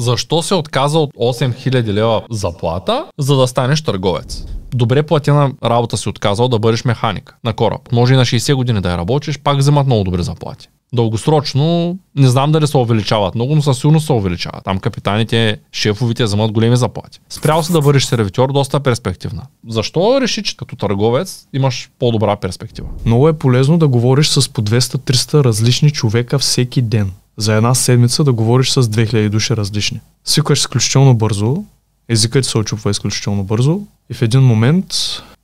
Защо се отказа от 8000 лева заплата, за да станеш търговец? Добре платена работа си отказал да бъдеш механик на кораб. Може и на 60 години да я работиш, пак вземат много добри заплати. Дългосрочно, не знам дали се увеличават много, но със сигурност се увеличават. Там капитаните, шефовите вземат големи заплати. Спрял се да бъдеш сервитьор, доста перспективна. Защо реши, че като търговец имаш по-добра перспектива? Много е полезно да говориш с по 200-300 различни човека всеки ден за една седмица да говориш с 2000 души различни. Свикваш изключително бързо, езикът се очупва изключително бързо и в един момент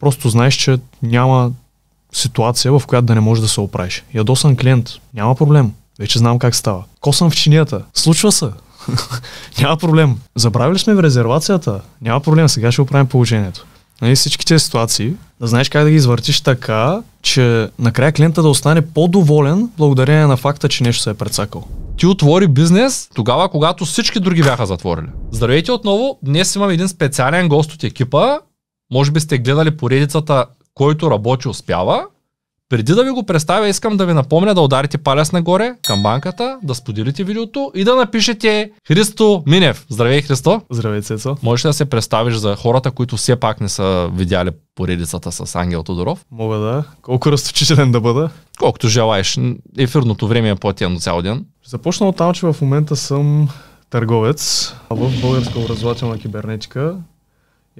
просто знаеш, че няма ситуация, в която да не можеш да се оправиш. Ядосан клиент, няма проблем. Вече знам как става. Косъм в чинията. Случва се. няма проблем. Забравили сме в резервацията. Няма проблем. Сега ще оправим положението нали, всички тези ситуации, да знаеш как да ги извъртиш така, че накрая клиента да остане по-доволен благодарение на факта, че нещо се е прецакал. Ти отвори бизнес тогава, когато всички други бяха затворили. Здравейте отново, днес имам един специален гост от екипа. Може би сте гледали поредицата който работи успява. Преди да ви го представя, искам да ви напомня да ударите палец нагоре към банката, да споделите видеото и да напишете Христо Минев. Здравей, Христо! Здравей, Цецо! Можеш ли да се представиш за хората, които все пак не са видяли поредицата с Ангел Тодоров? Мога да. Колко разточителен да бъда? Колкото желаеш. Ефирното време е платено цял ден. Започна от там, че в момента съм търговец в Българска образователна кибернетика.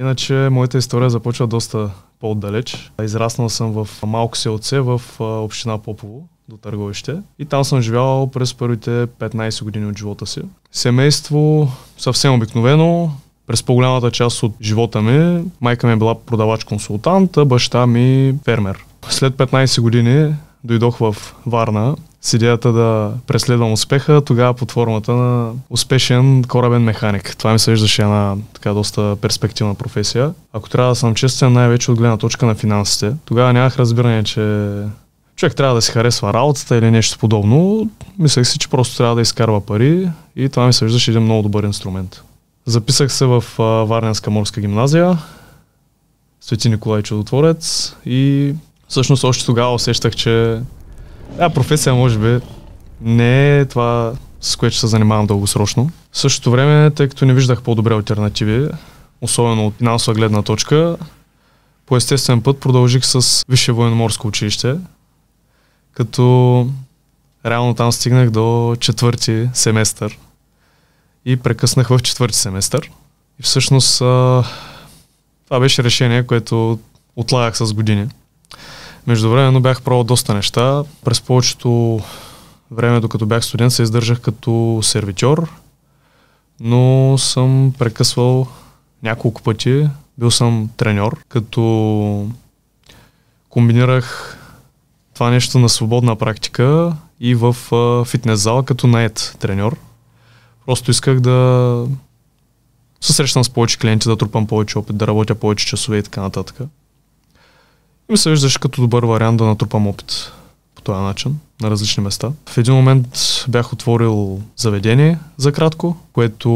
Иначе моята история започва доста по-отдалеч. Израснал съм в малко селце в община Попово до търговище. И там съм живял през първите 15 години от живота си. Семейство съвсем обикновено. През по-голямата част от живота ми майка ми е била продавач-консултант, а баща ми фермер. След 15 години дойдох в Варна с идеята да преследвам успеха, тогава под формата на успешен корабен механик. Това ми се виждаше една така доста перспективна професия. Ако трябва да съм честен, най-вече от гледна точка на финансите. Тогава нямах разбиране, че човек трябва да си харесва работата или нещо подобно. Мислех си, че просто трябва да изкарва пари и това ми се виждаше един много добър инструмент. Записах се в Варненска морска гимназия, Свети Николай Чудотворец и всъщност още тогава усещах, че а, професия, може би, не е това, с което се занимавам дългосрочно. В същото време, тъй като не виждах по-добри альтернативи, особено от финансова гледна точка, по естествен път продължих с Висше военноморско училище, като реално там стигнах до четвърти семестър и прекъснах в четвърти семестър. И всъщност това беше решение, което отлагах с години. Междувременно бях правил доста неща. През повечето време, докато бях студент, се издържах като сервитьор, но съм прекъсвал няколко пъти. Бил съм треньор, като комбинирах това нещо на свободна практика и в фитнес зала като наед треньор. Просто исках да се срещам с повече клиенти, да трупам повече опит, да работя повече часове и така нататък. И се виждаше като добър вариант да натрупам опит по този начин на различни места. В един момент бях отворил заведение за кратко, което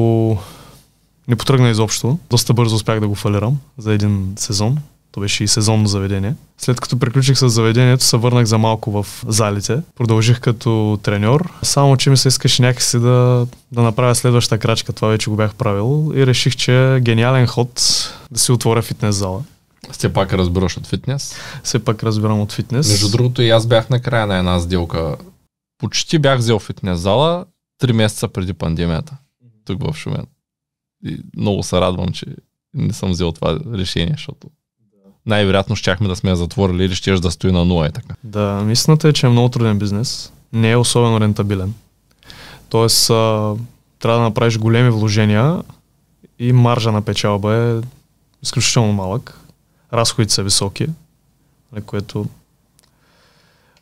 не потръгна изобщо. Доста бързо успях да го фалирам за един сезон. То беше и сезонно заведение. След като приключих с заведението, се върнах за малко в залите. Продължих като треньор, само че ми се искаше някакси да, да направя следваща крачка. Това вече го бях правил и реших, че е гениален ход да си отворя фитнес зала. Все пак разбираш от фитнес. Все пак разбирам от фитнес. Между другото и аз бях на края на една сделка. Почти бях взел фитнес зала 3 месеца преди пандемията. Тук в Шумен. И много се радвам, че не съм взел това решение, защото най-вероятно щяхме да сме я затворили или ще да стои на нула и така. Да, истината е, че е много труден бизнес. Не е особено рентабилен. Тоест, а, трябва да направиш големи вложения и маржа на печалба е изключително малък разходите са високи, нали, което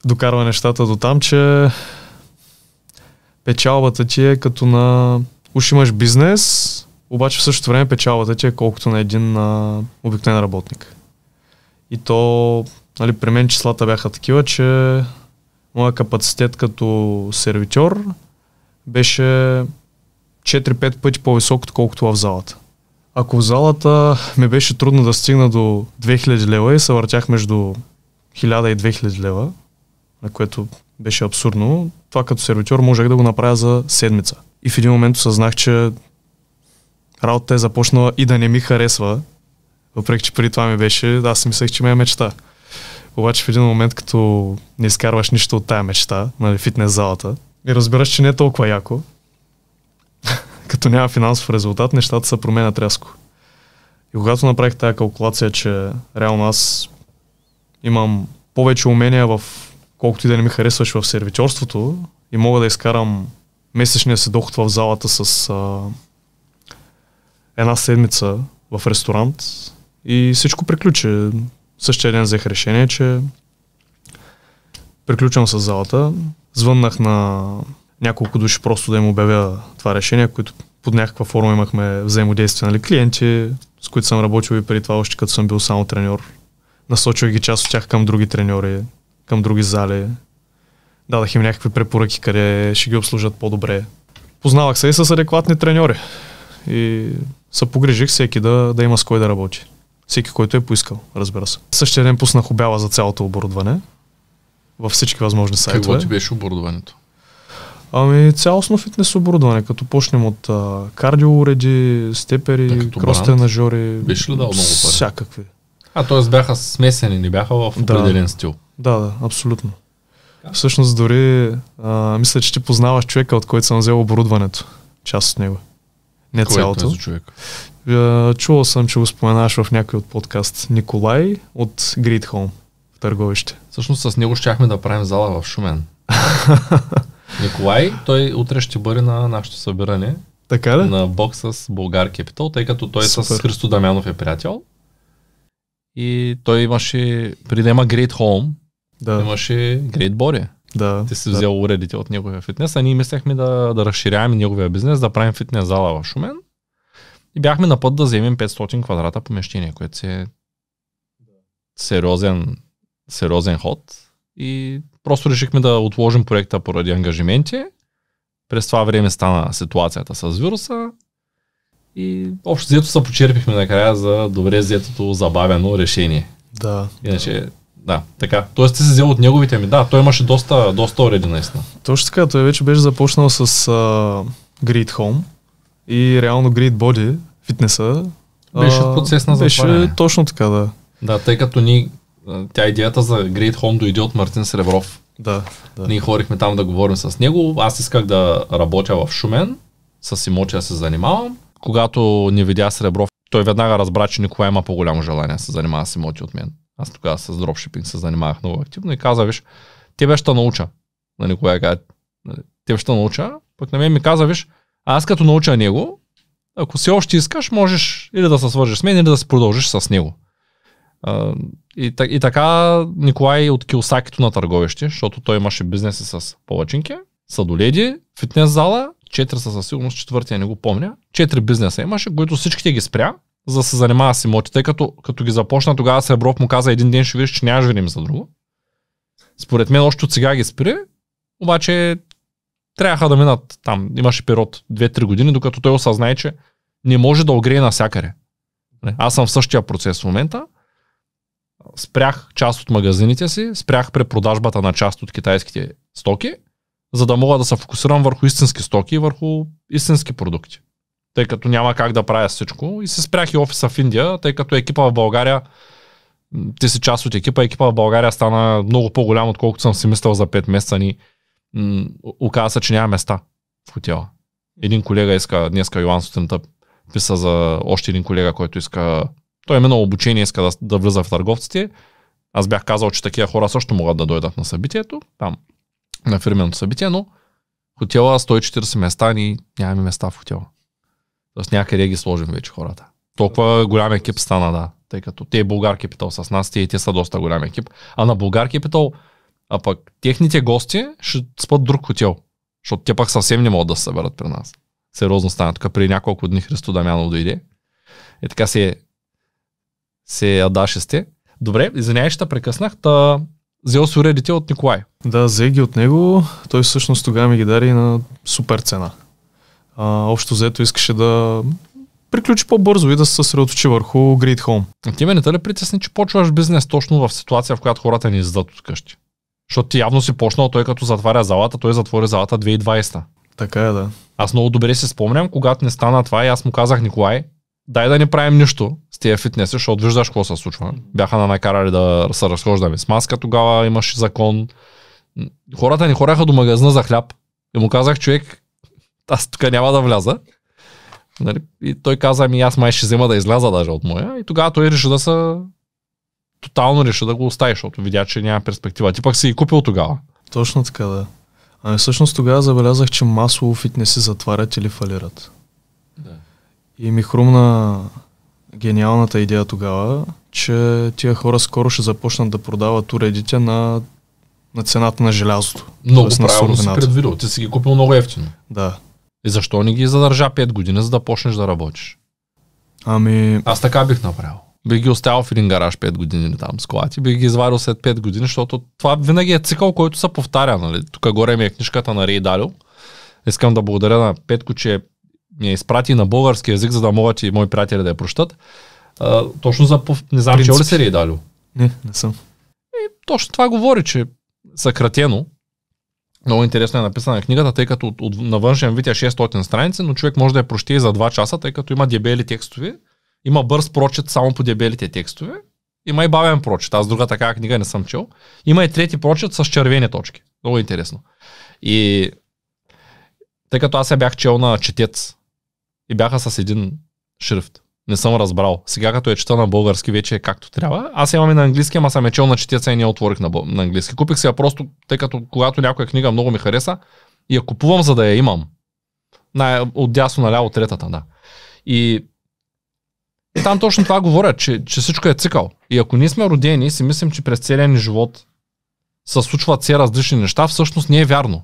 докарва нещата до там, че печалбата ти е като на... Уж имаш бизнес, обаче в същото време печалбата ти е колкото на един а, обикновен работник. И то, нали, при мен числата бяха такива, че моя капацитет като сервитьор беше 4-5 пъти по-висок, отколкото в залата. Ако в залата ми беше трудно да стигна до 2000 лева и се въртях между 1000 и 2000 лева, на което беше абсурдно, това като сервитьор можех да го направя за седмица. И в един момент осъзнах, че работата е започнала и да не ми харесва, въпреки че преди това ми беше, аз мислех, че ме е мечта. Обаче в един момент, като не изкарваш нищо от тая мечта, нали, фитнес залата, и разбираш, че не е толкова яко, като няма финансов резултат, нещата се променят рязко. И когато направих тази калкулация, че реално аз имам повече умения в колкото и да не ми харесваш в сервиторството и мога да изкарам месечния си доход в залата с а, една седмица в ресторант и всичко приключи. Същия ден взех решение, че приключвам с залата. Звъннах на няколко души просто да им обявя това решение, които под някаква форма имахме взаимодействие. Нали? Клиенти, с които съм работил и преди това, още като съм бил само треньор. Насочвах ги част от тях към други треньори, към други зали. Дадах им някакви препоръки, къде ще ги обслужат по-добре. Познавах се и с адекватни треньори. И се погрижих всеки да, да има с кой да работи. Всеки, който е поискал, разбира се. Същия ден пуснах обява за цялото оборудване във всички възможни сайтове. Какво ти беше оборудването? Ами цялостно фитнес оборудване, като почнем от а, кардиоуреди, степери, да, кросте на жори. Беше ли дал много пари? Всякакви. А, т.е. бяха смесени, не бяха в определен да, стил. Да, да, абсолютно. Всъщност дори а, мисля, че ти познаваш човека, от който съм взел оборудването. Част от него. Не Кой е цялото. Е човек? А, чувал съм, че го споменаваш в някой от подкаст. Николай от Грид Home в търговище. Всъщност с него щяхме да правим зала в Шумен. Николай, той утре ще бъде на нашето събиране. Така ли? На бокс с Българ Кепитал, тъй като той Супер. с Христо Дамянов е приятел. И той имаше, преди да има Great Home, да. имаше Great Body. Да, Ти си да. взел уредите от неговия фитнес, а ние мислехме да, да разширяваме неговия бизнес, да правим фитнес зала в Шумен. И бяхме на път да вземем 500 квадрата помещение, което е сериозен, сериозен ход. И Просто решихме да отложим проекта поради ангажименти. През това време стана ситуацията с вируса и общо взето се почерпихме накрая за добре взетото забавено решение. Да. Иначе, да, така. Тоест ти се взел от неговите ми. Да, той имаше доста, доста уреди наистина. Точно така, той вече беше започнал с uh, Grid Home и реално Grid Body, фитнеса. Беше в процес на затваряне. Беше точно така, да. Да, тъй като ние тя е идеята за Great Home дойде от Мартин Сребров. Да, да. Ние хорихме там да говорим с него. Аз исках да работя в Шумен, с имоти да се занимавам. Когато ни видя Сребров, той веднага разбра, че никога има по-голямо желание да се занимава с имоти от мен. Аз тогава с дропшипинг се занимавах много активно и каза, виж, те ще науча. На Николай каза, те ще науча. Пък на мен ми каза, виж, аз като науча него, ако си още искаш, можеш или да се свържеш с мен, или да се продължиш с него. И, и така Николай е от Килсакито на търговище, защото той имаше бизнеси с палачинки, садоледи, фитнес зала, четири са със сигурност, четвъртия не го помня. Четири бизнеса имаше, които всичките ги спря, за да се занимава с имоти, тъй като, като ги започна тогава Сребров му каза един ден ще видиш, че нямаш време за друго. Според мен още от сега ги спри, обаче трябваха да минат там. Имаше период 2-3 години, докато той осъзнае, че не може да огрее всякъде. Нали, аз съм в същия процес в момента спрях част от магазините си, спрях препродажбата на част от китайските стоки, за да мога да се фокусирам върху истински стоки и върху истински продукти. Тъй като няма как да правя всичко. И се спрях и офиса в Индия, тъй като екипа в България, ти си част от екипа, екипа в България стана много по-голям, отколкото съм си мислил за 5 месеца. Ни, оказа се, че няма места в хотела. Един колега иска, днеска Йоан сутринта писа за още един колега, който иска той е минал обучение, иска да, да влиза в търговците. Аз бях казал, че такива хора също могат да дойдат на събитието, там, на фирменото събитие, но хотела 140 места, ни нямаме места в хотела. Тоест някъде ги сложим вече хората. Толкова голям екип стана, да. Тъй като те е Българ Капитал с нас, те, те са доста голям екип. А на Българ Капитал, а пък техните гости ще спят друг хотел. Защото те пък съвсем не могат да се съберат при нас. Сериозно стана. Тук при няколко дни Христо Дамянов дойде. Е така се е се те. Добре, извинявай, ще прекъснах. Та, взел си уредите от Николай. Да, взех ги от него. Той всъщност тогава ми ги дари на супер цена. А, общо взето искаше да приключи по-бързо и да се съсредоточи върху Great Home. А ти ме не те ли притесни, че почваш бизнес точно в ситуация, в която хората ни издадат от къщи? Защото ти явно си почнал, той като затваря залата, той затвори залата 2020. Така е, да. Аз много добре си спомням, когато не стана това и аз му казах, Николай, дай да не правим нищо с тия фитнеси, защото виждаш какво се случва. Бяха на накарали да се разхождаме с маска, тогава имаше закон. Хората ни хораха до магазина за хляб и му казах, човек, аз тук няма да вляза. Нали? И той каза, ми аз май ще взема да изляза даже от моя. И тогава той реши да се... Тотално реши да го остави, защото видя, че няма перспектива. Ти пък си и купил тогава. Точно така, да. Ами всъщност тогава забелязах, че масово фитнеси затварят или фалират. Да. И ми хрумна гениалната идея тогава, че тия хора скоро ще започнат да продават уредите на, на цената на желязото. Много на правилно си предвидил. Ти си ги купил много ефтино. Да. И защо не ги задържа 5 години, за да почнеш да работиш? Ами... Аз така бих направил. Бих ги оставил в един гараж 5 години там с колати, бих ги извадил след 5 години, защото това винаги е цикъл, който се повтаря. Нали? Тук горе ми е книжката на Рей Далил. Искам да благодаря на Петко, че е ми е я изпрати на български язик, за да могат и мои приятели да я прощат. А, точно за... Не знам, че ли се ли е дали? Не, не съм. И точно това говори, че съкратено, много интересно е написана книгата, тъй като от, от, на външен вид е 600 страници, но човек може да я прочете и за 2 часа, тъй като има дебели текстове, има бърз прочет само по дебелите текстове, има и бавен прочет. Аз друга такава книга не съм чел. Има и трети прочет с червени точки. Много интересно. И тъй като аз я бях чел на четец, и бяха с един шрифт. Не съм разбрал. Сега като е чета на български вече е както трябва. Аз имам и на английски, ама съм е чел на четеца и не отворих на, на английски. Купих си я просто, тъй като когато някоя книга много ми хареса, и я купувам, за да я имам. Най- от дясно наляво третата, да. И и там точно това говоря, че, че всичко е цикъл. И ако ние сме родени си мислим, че през целия ни живот се случват все различни неща, всъщност не е вярно.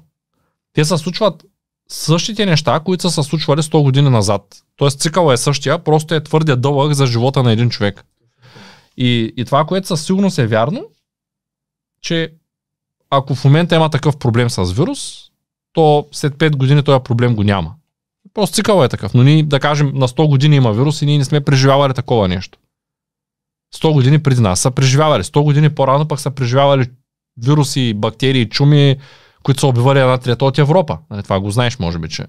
Те се случват същите неща, които са се случвали 100 години назад. Тоест цикъл е същия, просто е твърде дълъг за живота на един човек. И, и това, което със сигурност е вярно, че ако в момента има такъв проблем с вирус, то след 5 години този проблем го няма. Просто цикъл е такъв. Но ние, да кажем, на 100 години има вирус и ние не сме преживявали такова нещо. 100 години преди нас са преживявали. 100 години по-рано пък са преживявали вируси, бактерии, чуми, които са убивали една трета от Европа. Нали, това го знаеш, може би, че.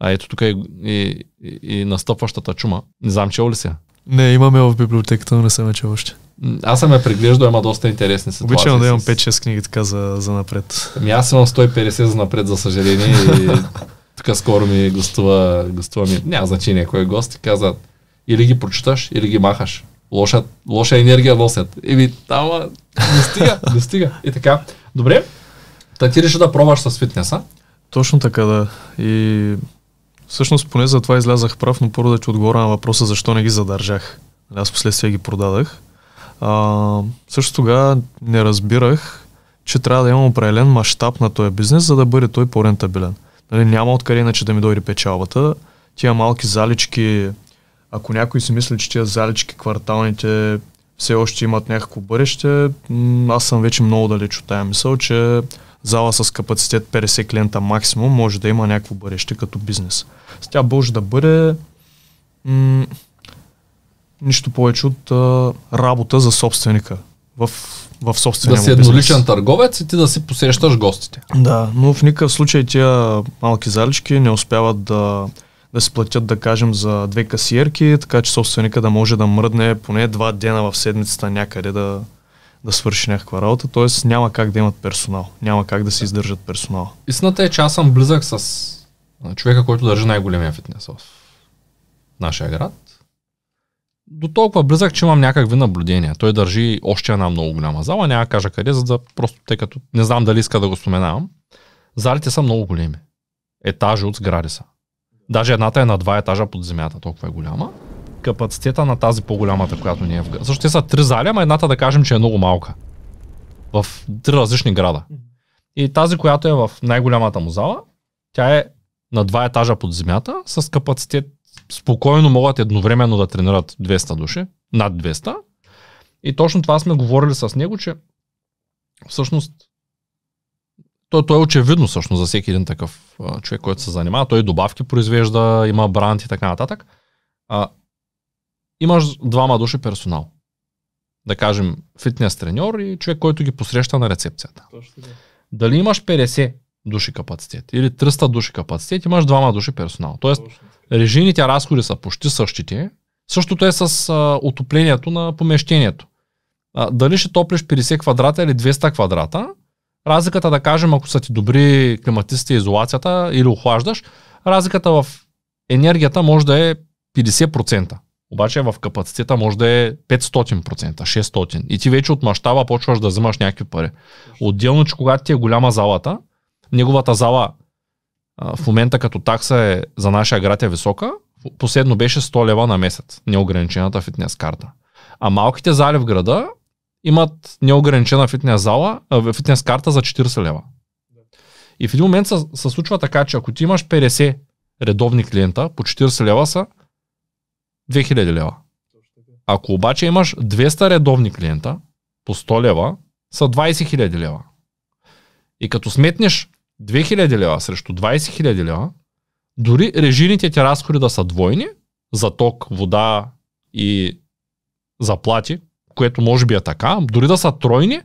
А ето тук е и, и, и настъпващата чума. Не знам, че е ли си. Не, имаме в библиотеката, но не съм чел още. Аз съм я преглеждал, има доста интересни ситуации. Обичам да имам 5-6 книги така за, за напред. Ами аз имам 150 за напред, за съжаление. И тук скоро ми гостува, гостува ми, няма значение кой е гост, и каза, или ги прочиташ, или ги махаш. Лоша, лоша енергия носят. Еми, там не стига, не стига. И така. Добре, Та ти реши да пробваш с фитнеса? Точно така, да. И всъщност поне за това излязах прав, но първо да ти отговоря на въпроса защо не ги задържах. Нали, аз последствие ги продадах. А, също тогава не разбирах, че трябва да имам определен мащаб на този бизнес, за да бъде той по-рентабилен. Нали, няма откъде иначе да ми дойде печалбата. Тия малки залички, ако някой си мисли, че тия залички кварталните все още имат някакво бъдеще, аз съм вече много далеч от тая мисъл, че зала с капацитет 50 клиента максимум може да има някакво бъдеще като бизнес. С тя може да бъде м- нищо повече от а, работа за собственика в, в собствения Да си едноличен търговец и ти да си посещаш гостите. Да, но в никакъв случай тия малки залички не успяват да, да се платят, да кажем, за две касиерки, така че собственика да може да мръдне поне два дена в седмицата някъде да, да свърши някаква работа, т.е. няма как да имат персонал, няма как да се издържат персонал. Истината е, че аз съм близък с човека, който държи най-големия фитнес в нашия град. До толкова близък, че имам някакви наблюдения. Той държи още една много голяма зала, няма кажа къде, за да просто, тъй като не знам дали иска да го споменавам. Залите са много големи. Етажи от сгради са. Даже едната е на два етажа под земята, толкова е голяма капацитета на тази по-голямата, която ни е в града. Също те са три зали, ама едната да кажем, че е много малка. В три различни града. И тази, която е в най-голямата му зала, тя е на два етажа под земята, с капацитет спокойно могат едновременно да тренират 200 души, над 200. И точно това сме говорили с него, че всъщност Той той е очевидно всъщност за всеки един такъв а, човек, който се занимава. Той добавки произвежда, има бранд и така нататък. А, имаш двама души персонал. Да кажем, фитнес треньор и човек, който ги посреща на рецепцията. Точно Дали имаш 50 души капацитет или 300 души капацитет, имаш двама души персонал. Тоест, Точно. режийните разходи са почти същите. Същото е с а, отоплението на помещението. А, дали ще топлиш 50 квадрата или 200 квадрата, разликата да кажем, ако са ти добри климатистите, изолацията или охлаждаш, разликата в енергията може да е 50%. Обаче в капацитета може да е 500%, 600%. И ти вече от мащаба почваш да вземаш някакви пари. Отделно, че когато ти е голяма залата, неговата зала в момента като такса е за нашия град е висока, последно беше 100 лева на месец, неограничената фитнес карта. А малките зали в града имат неограничена фитнес, зала, фитнес карта за 40 лева. И в един момент се, се случва така, че ако ти имаш 50 редовни клиента, по 40 лева са, 2000 лева. Ако обаче имаш 200 редовни клиента по 100 лева, са 20 000 лева. И като сметнеш 2000 лева срещу 20 000 лева, дори режимите ти разходи да са двойни, за ток, вода и заплати, което може би е така, дори да са тройни,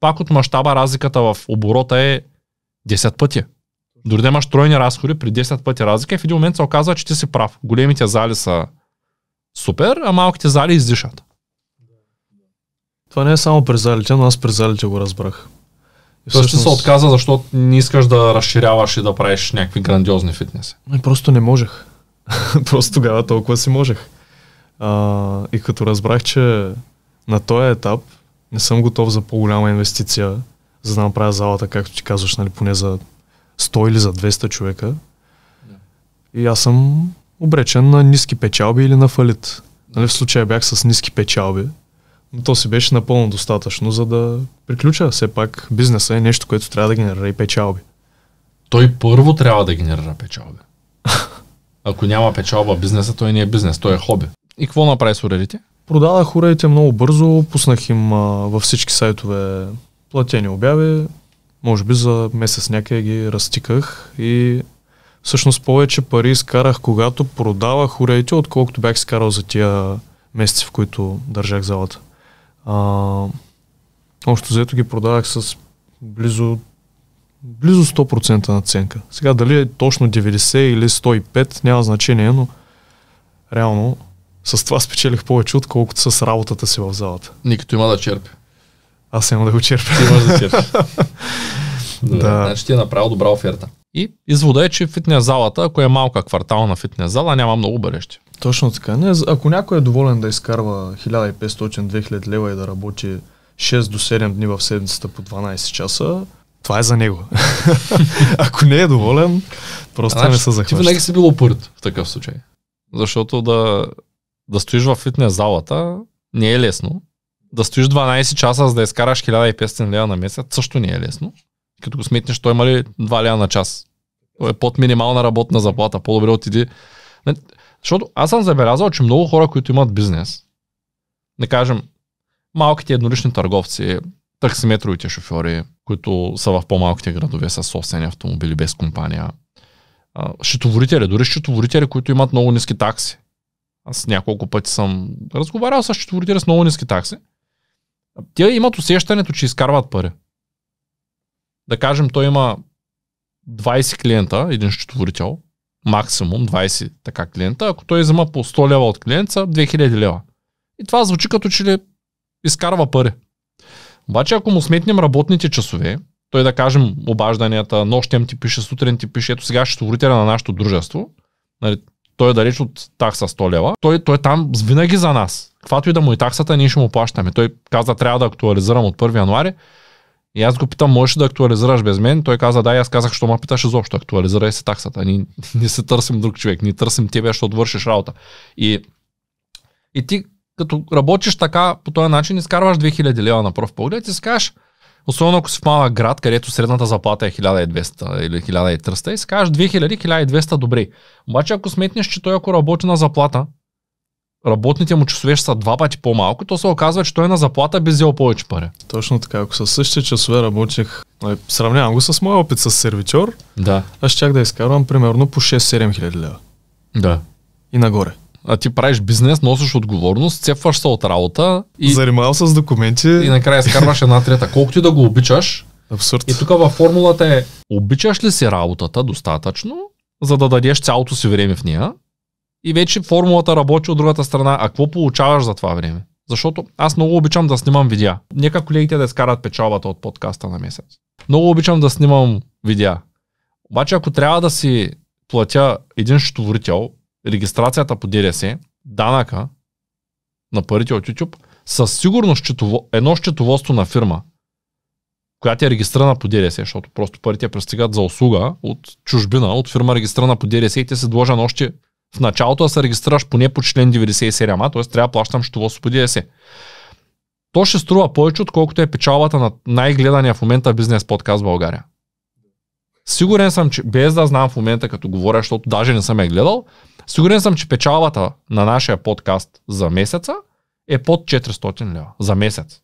пак от мащаба разликата в оборота е 10 пъти. Дори да имаш тройни разходи при 10 пъти разлика в един момент се оказва, че ти си прав. Големите зали са супер, а малките зали издишат. Това не е само през залите, но аз през залите го разбрах. И Той всъщност... се отказа, защото не искаш да разширяваш и да правиш някакви грандиозни фитнеси. И просто не можех. просто тогава толкова си можех. А, и като разбрах, че на този етап не съм готов за по-голяма инвестиция, за да направя залата, както ти казваш, нали, поне за 100 или за 200 човека. Yeah. И аз съм обречен на ниски печалби или на фалит. Нали, в случая бях с ниски печалби, но то си беше напълно достатъчно, за да приключа. Все пак бизнеса е нещо, което трябва да генерира и печалби. Той първо трябва да генерира печалби. Ако няма печалба бизнеса, той не е бизнес, той е хоби. И какво направи с уредите? Продадах уредите много бързо, пуснах им а, във всички сайтове платени обяви. Може би за месец някъде ги разтиках и всъщност повече пари изкарах, когато продавах уредите, отколкото бях изкарал за тия месеци, в които държах залата. А, общо взето ги продавах с близо, близо 100% наценка. Сега дали е точно 90 или 105, няма значение, но реално с това спечелих повече, отколкото с работата си в залата. Никато има да черпи. Аз няма да го черпя. Ти имаш да черпи. да. значи ти е направил добра оферта. И извода е, че фитнес залата, ако е малка квартална фитнес зала, няма много бъдеще. Точно така. Не, ако някой е доволен да изкарва 1500-2000 лева и да работи 6 до 7 дни в седмицата по 12 часа, това е за него. ако не е доволен, просто а, не се захваща. Ти винаги си бил упорит в такъв случай. Защото да, да стоиш в фитнес залата не е лесно. Да стоиш 12 часа, за да изкараш 1500 лева на месец, също не е лесно. Като го сметнеш, той има ли 2 лена на час? Той е под минимална работна заплата. По-добре отиди. Защото аз съм забелязал, че много хора, които имат бизнес, не кажем, малките еднолични търговци, таксиметровите шофьори, които са в по-малките градове с собствени автомобили без компания, щитоворители, дори щитоворители, които имат много ниски такси. Аз няколко пъти съм разговарял с щитоворители с много ниски такси. Те имат усещането, че изкарват пари да кажем, той има 20 клиента, един счетоводител, максимум 20 така клиента, ако той взема по 100 лева от клиент, са 2000 лева. И това звучи като че ли изкарва пари. Обаче ако му сметнем работните часове, той да кажем обажданията, нощем ти пише, сутрин ти пише, ето сега счетоводителя на нашето дружество, нали, той е далеч от такса 100 лева, той, той е там винаги за нас. Каквато и да му и е таксата, ние ще му плащаме. Той каза, трябва да актуализирам от 1 януари. И аз го питам, можеш да актуализираш без мен? Той каза, да, и аз казах, що ме питаш изобщо, актуализирай се таксата. Ние не се търсим друг човек, ние търсим тебе, защото вършиш работа. И, и ти, като работиш така, по този начин, изкарваш 2000 лева на пръв поглед и си кажеш, Особено ако си в малък град, където средната заплата е 1200 или 1300 и си кажеш 2000-1200 добре. Обаче ако сметнеш, че той ако работи на заплата, работните му часове ще са два пъти по-малко, то се оказва, че той е на заплата би взел повече пари. Точно така. Ако със същите часове работих, нали, сравнявам го с моя опит с сервитьор, да. аз щях да изкарвам примерно по 6-7 хиляди лева. Да. И нагоре. А ти правиш бизнес, носиш отговорност, цепваш се от работа и... се с документи. И накрая изкарваш една трета. Колкото и да го обичаш. Абсурд. И тук във формулата е, обичаш ли си работата достатъчно, за да дадеш цялото си време в нея, и вече формулата работи от другата страна. А какво получаваш за това време? Защото аз много обичам да снимам видеа. Нека колегите да изкарат печалбата от подкаста на месец. Много обичам да снимам видеа. Обаче ако трябва да си платя един щетоводител, регистрацията по ДДС, данъка на парите от YouTube, със сигурност щитово, едно счетоводство на фирма, която е регистрирана по ДДС, защото просто парите пристигат за услуга от чужбина, от фирма регистрирана по ДДС и те се дължат още в началото да се регистрираш поне по член 97а, т.е. трябва да плащам щово с ПДС. То ще струва повече, отколкото е печалбата на най-гледания в момента бизнес подкаст в България. Сигурен съм, че без да знам в момента, като говоря, защото даже не съм я гледал, сигурен съм, че печалбата на нашия подкаст за месеца е под 400 лева за месец.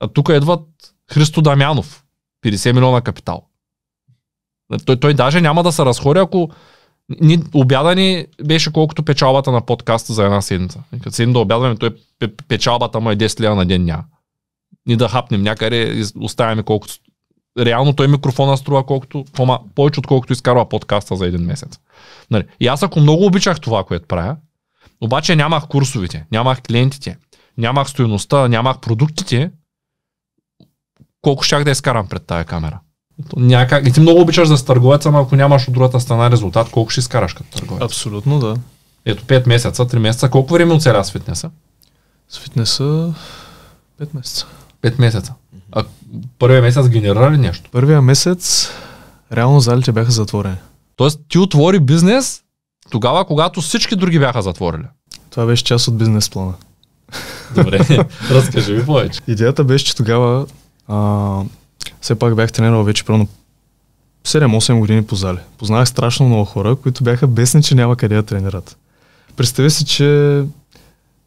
А тук идват Христо Дамянов, 50 милиона капитал. Той, той даже няма да се разходи, ако ни, обяда ни беше колкото печалбата на подкаста за една седмица. Като седим да обядваме, той печалбата му е 10 лева на ден няма. Ни да хапнем някъде оставяме колкото... Реално той микрофона струва колкото, пома, повече отколкото изкарва подкаста за един месец. Нали. И аз ако много обичах това, което правя, обаче нямах курсовите, нямах клиентите, нямах стоеността, нямах продуктите, колко щях да изкарам пред тая камера някак... И ти много обичаш да с търговец, ама ако нямаш от другата страна резултат, колко ще изкараш като търговец? Абсолютно, да. Ето 5 месеца, 3 месеца. Колко време оцеля с фитнеса? С фитнеса 5 месеца. 5 месеца. А първия месец генерира ли нещо? Първия месец реално залите бяха затворени. Тоест ти отвори бизнес тогава, когато всички други бяха затворили. Това беше част от бизнес плана. Добре, разкажи ми повече. Идеята беше, че тогава а, все пак бях тренирал вече примерно 7-8 години по зале. Познах страшно много хора, които бяха бесни, че няма къде да тренират. Представи си, че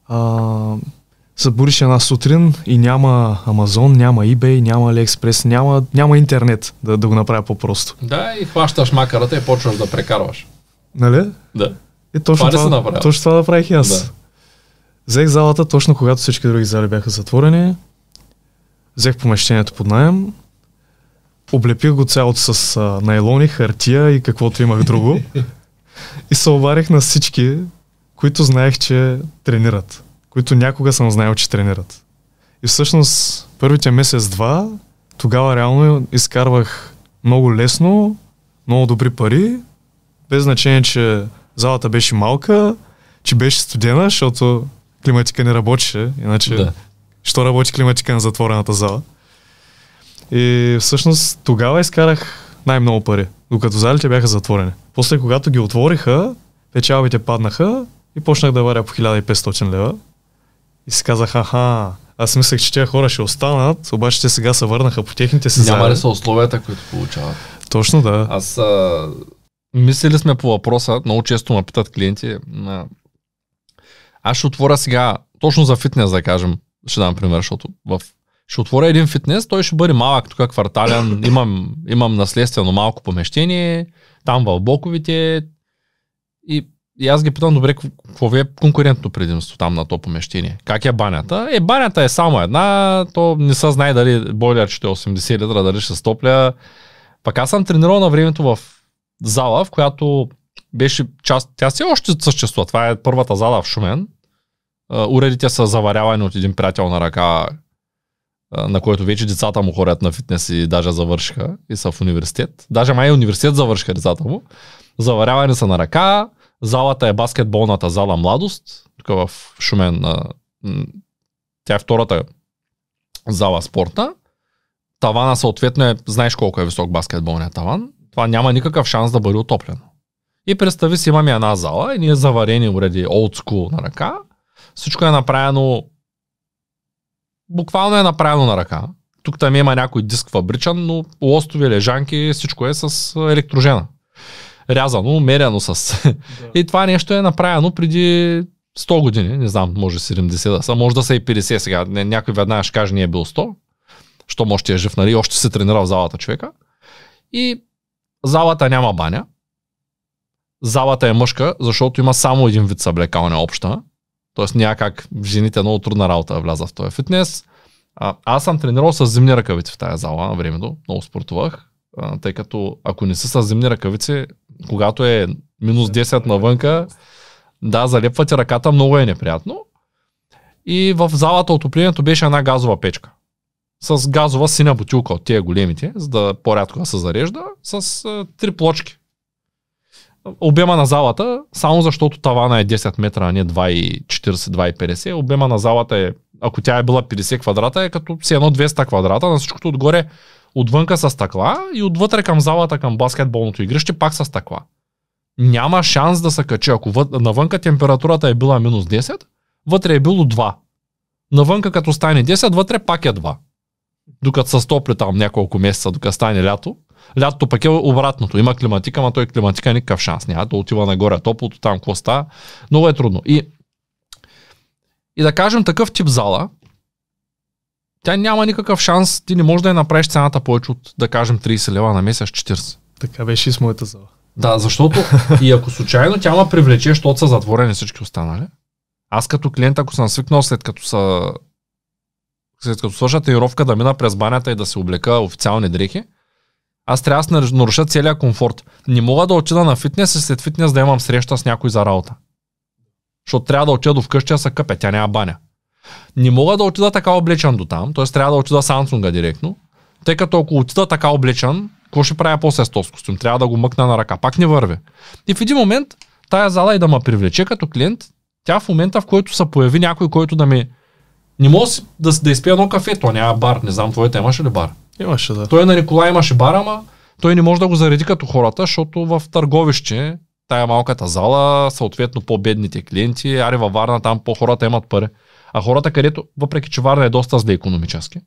а, събудиш една сутрин и няма Амазон, няма eBay, няма AliExpress, няма, няма интернет, да, да го направя по-просто. Да, и хващаш макарата и почваш да прекарваш. Нали? Да. И точно това, това, това точно това направих и аз. Да. Взех залата точно когато всички други зали бяха затворени. Взех помещението под найем, Облепих го цялото с а, найлони, хартия и каквото имах друго. и се обарих на всички, които знаех, че тренират. Които някога съм знаел, че тренират. И всъщност първите месец-два, тогава реално изкарвах много лесно, много добри пари, без значение, че залата беше малка, че беше студена, защото климатика не работеше, иначе да. що работи климатика на затворената зала. И всъщност тогава изкарах най-много пари, докато залите бяха затворени. После, когато ги отвориха, печалбите паднаха и почнах да варя по 1500 лева. И си казах, аха, аз мислех, че тези хора ще останат, обаче те сега се върнаха по техните си Няма ли са условията, които получават? Точно да. Аз а, мислили сме по въпроса, много често ме питат клиенти, на... аз ще отворя сега, точно за фитнес да кажем, ще дам пример, защото в ще отворя един фитнес, той ще бъде малък, тук квартален, имам, имам наследствено малко помещение, там в И, и аз ги питам, добре, какво ви е конкурентно предимство там на то помещение? Как е банята? Е, банята е само една, то не се знае дали бойлер ще е 80 литра, дали ще стопля. Пак аз съм тренирал на времето в зала, в която беше част, тя все още съществува, това е първата зала в Шумен. Уредите са заварявани от един приятел на ръка на който вече децата му ходят на фитнес и даже завършиха и са в университет. Даже май университет завършиха децата му. Заваряване са на ръка, залата е баскетболната зала Младост, тук в Шумен, тя е втората зала спорта. Тавана съответно е, знаеш колко е висок баскетболният таван, това няма никакъв шанс да бъде отоплено. И представи си, имаме една зала и ние заварени уреди old school на ръка. Всичко е направено буквално е направено на ръка. Тук там има някой диск фабричен, но лостови, лежанки, всичко е с електрожена. Рязано, меряно с... Да. И това нещо е направено преди 100 години, не знам, може 70 да са, може да са и 50 сега. Някой веднага ще каже, не е бил 100, що може ти е жив, нали, още се тренира в залата човека. И залата няма баня, залата е мъжка, защото има само един вид съблекалня обща Тоест някак жените е много трудна работа да вляза в този фитнес. А, аз съм тренирал с зимни ръкавици в тази зала на времето, много спортувах, а, тъй като ако не са с зимни ръкавици, когато е минус 10 навънка, да, залепвате ръката, много е неприятно. И в залата отоплението беше една газова печка. С газова сина бутилка от тия големите, за да по-рядко да се зарежда, с а, три плочки обема на залата, само защото тавана е 10 метра, а не 2,40-2,50, обема на залата е, ако тя е била 50 квадрата, е като си едно 200 квадрата, на всичкото отгоре отвънка с стъкла и отвътре към залата, към баскетболното игрище, пак с стъкла. Няма шанс да се качи. Ако въ... навънка температурата е била минус 10, вътре е било 2. Навънка като стане 10, вътре пак е 2. Докато се стопли там няколко месеца, докато стане лято, Лятото пък е обратното. Има климатика, ама той климатика е никакъв шанс няма да отива нагоре. Топлото там какво Много е трудно. И, и да кажем такъв тип зала, тя няма никакъв шанс, ти не можеш да я направиш цената повече от, да кажем, 30 лева на месец, 40. Така беше и с моята зала. Да, защото и ако случайно тя ма привлече, защото са затворени всички останали, аз като клиент, ако съм свикнал след като са след като свърша тренировка да мина през банята и да се облека официални дрехи, аз трябва да наруша целият комфорт. Не мога да отида на фитнес и след фитнес да имам среща с някой за работа. Защото трябва да отида до вкъщи, а са къпя, тя няма баня. Не мога да отида така облечен до там, т.е. трябва да отида Самсунга директно, тъй като ако отида така облечен, какво ще правя после с този костюм? Трябва да го мъкна на ръка. Пак не върви. И в един момент, тая зала и да ме привлече като клиент, тя в момента, в който се появи някой, който да ми... Не мога да, да изпия едно кафе, то няма бар. Не знам, твоята имаш ли е бар? Имаше, да. Той на Николай имаше барама, той не може да го зареди като хората, защото в търговище, тая малката зала, съответно по-бедните клиенти, аре във Варна там по-хората имат пари. А хората, където, въпреки че Варна е доста зле економически,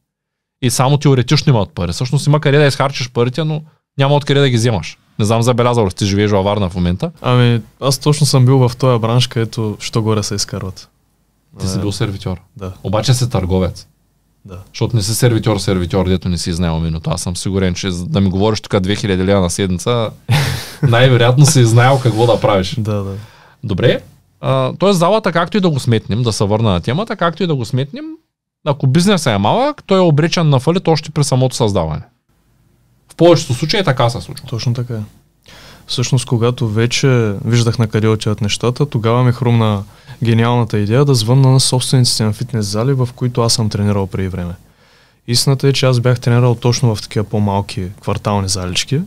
и само теоретично имат пари. Всъщност има къде да изхарчиш парите, но няма откъде да ги вземаш. Не знам, забелязал ли ти живееш във Варна в момента. Ами, аз точно съм бил в този бранш, където що горе се изкарват. Ти си бил сервитьор. Да. Обаче си търговец. Да. Защото не си сервитьор, сервитьор, дето не си изнаел минуто. Аз съм сигурен, че да ми говориш така 2000 лева на седмица, най-вероятно си знаел какво да правиш. Да, да. Добре. т.е. тоест залата, както и да го сметнем, да се върна на темата, както и да го сметнем, ако бизнесът е малък, той е обречен на фалит още при самото създаване. В повечето случаи е така се случва. Точно така. Е. Всъщност, когато вече виждах на къде отиват нещата, тогава ми хрумна гениалната идея да звънна на собствениците на фитнес зали, в които аз съм тренирал преди време. Истината е, че аз бях тренирал точно в такива по-малки квартални залички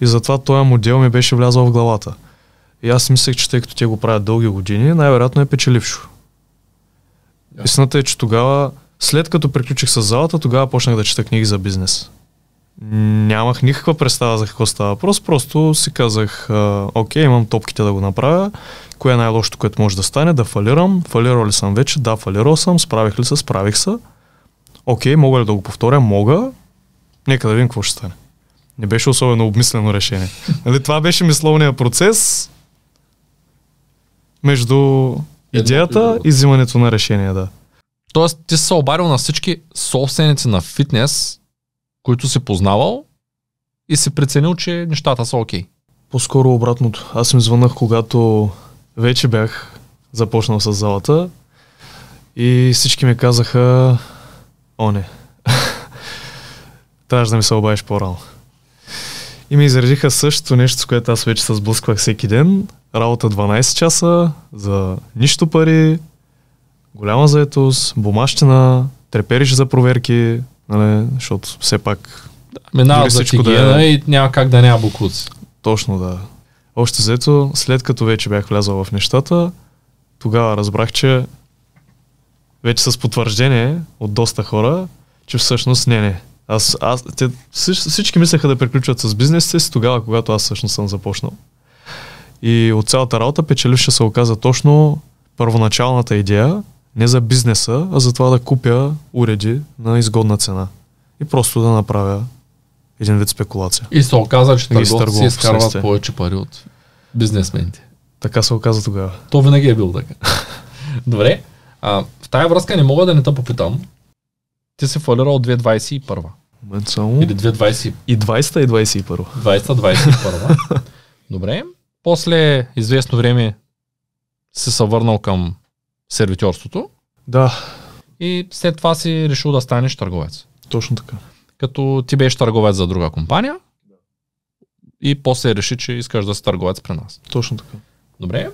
и затова този модел ми беше влязъл в главата. И аз мислех, че тъй като те го правят дълги години, най-вероятно е печелившо. Yeah. Истината е, че тогава, след като приключих с залата, тогава почнах да чета книги за бизнес нямах никаква представа за какво става въпрос, просто си казах, окей, имам топките да го направя, кое е най-лошото, което може да стане, да фалирам, фалирал ли съм вече, да, фалирал съм, справих ли се, справих се, окей, мога ли да го повторя, мога, нека да видим какво ще стане. Не беше особено обмислено решение. Нали, това беше мисловният процес между идеята и взимането на решение, да. Тоест, ти си се обадил на всички собственици на фитнес, които се познавал и се преценил, че нещата са окей. Okay. По-скоро обратното. Аз ми звънах, когато вече бях започнал с залата и всички ми казаха, о не, трябваше да ми се обадиш по-рано. И ми изредиха същото нещо, с което аз вече се сблъсквах всеки ден. Работа 12 часа, за нищо пари, голяма заетост, бумащина, трепериш за проверки, нали, защото все пак... Да, минава за хигиена да е... и няма как да няма буклуци. Точно, да. Още заето, след като вече бях влязал в нещата, тогава разбрах, че вече с потвърждение от доста хора, че всъщност не, не. Аз, аз, те, всички мислеха да приключват с бизнеса си тогава, когато аз всъщност съм започнал. И от цялата работа печеливша се оказа точно първоначалната идея, не за бизнеса, а за това да купя уреди на изгодна цена. И просто да направя един вид спекулация. И се оказа, че търговци си изкарват повече пари от бизнесмените. Така се оказа тогава. То винаги е било така. Добре. А, в тая връзка не мога да не те попитам. Ти се фалира от 2021. Момент само. Или 2020. И 20 и 21. 20-21. Добре. После известно време си се върнал към сервитьорството. Да. И след това си решил да станеш търговец. Точно така. Като ти беше търговец за друга компания и после реши, че искаш да си търговец при нас. Точно така. Добре.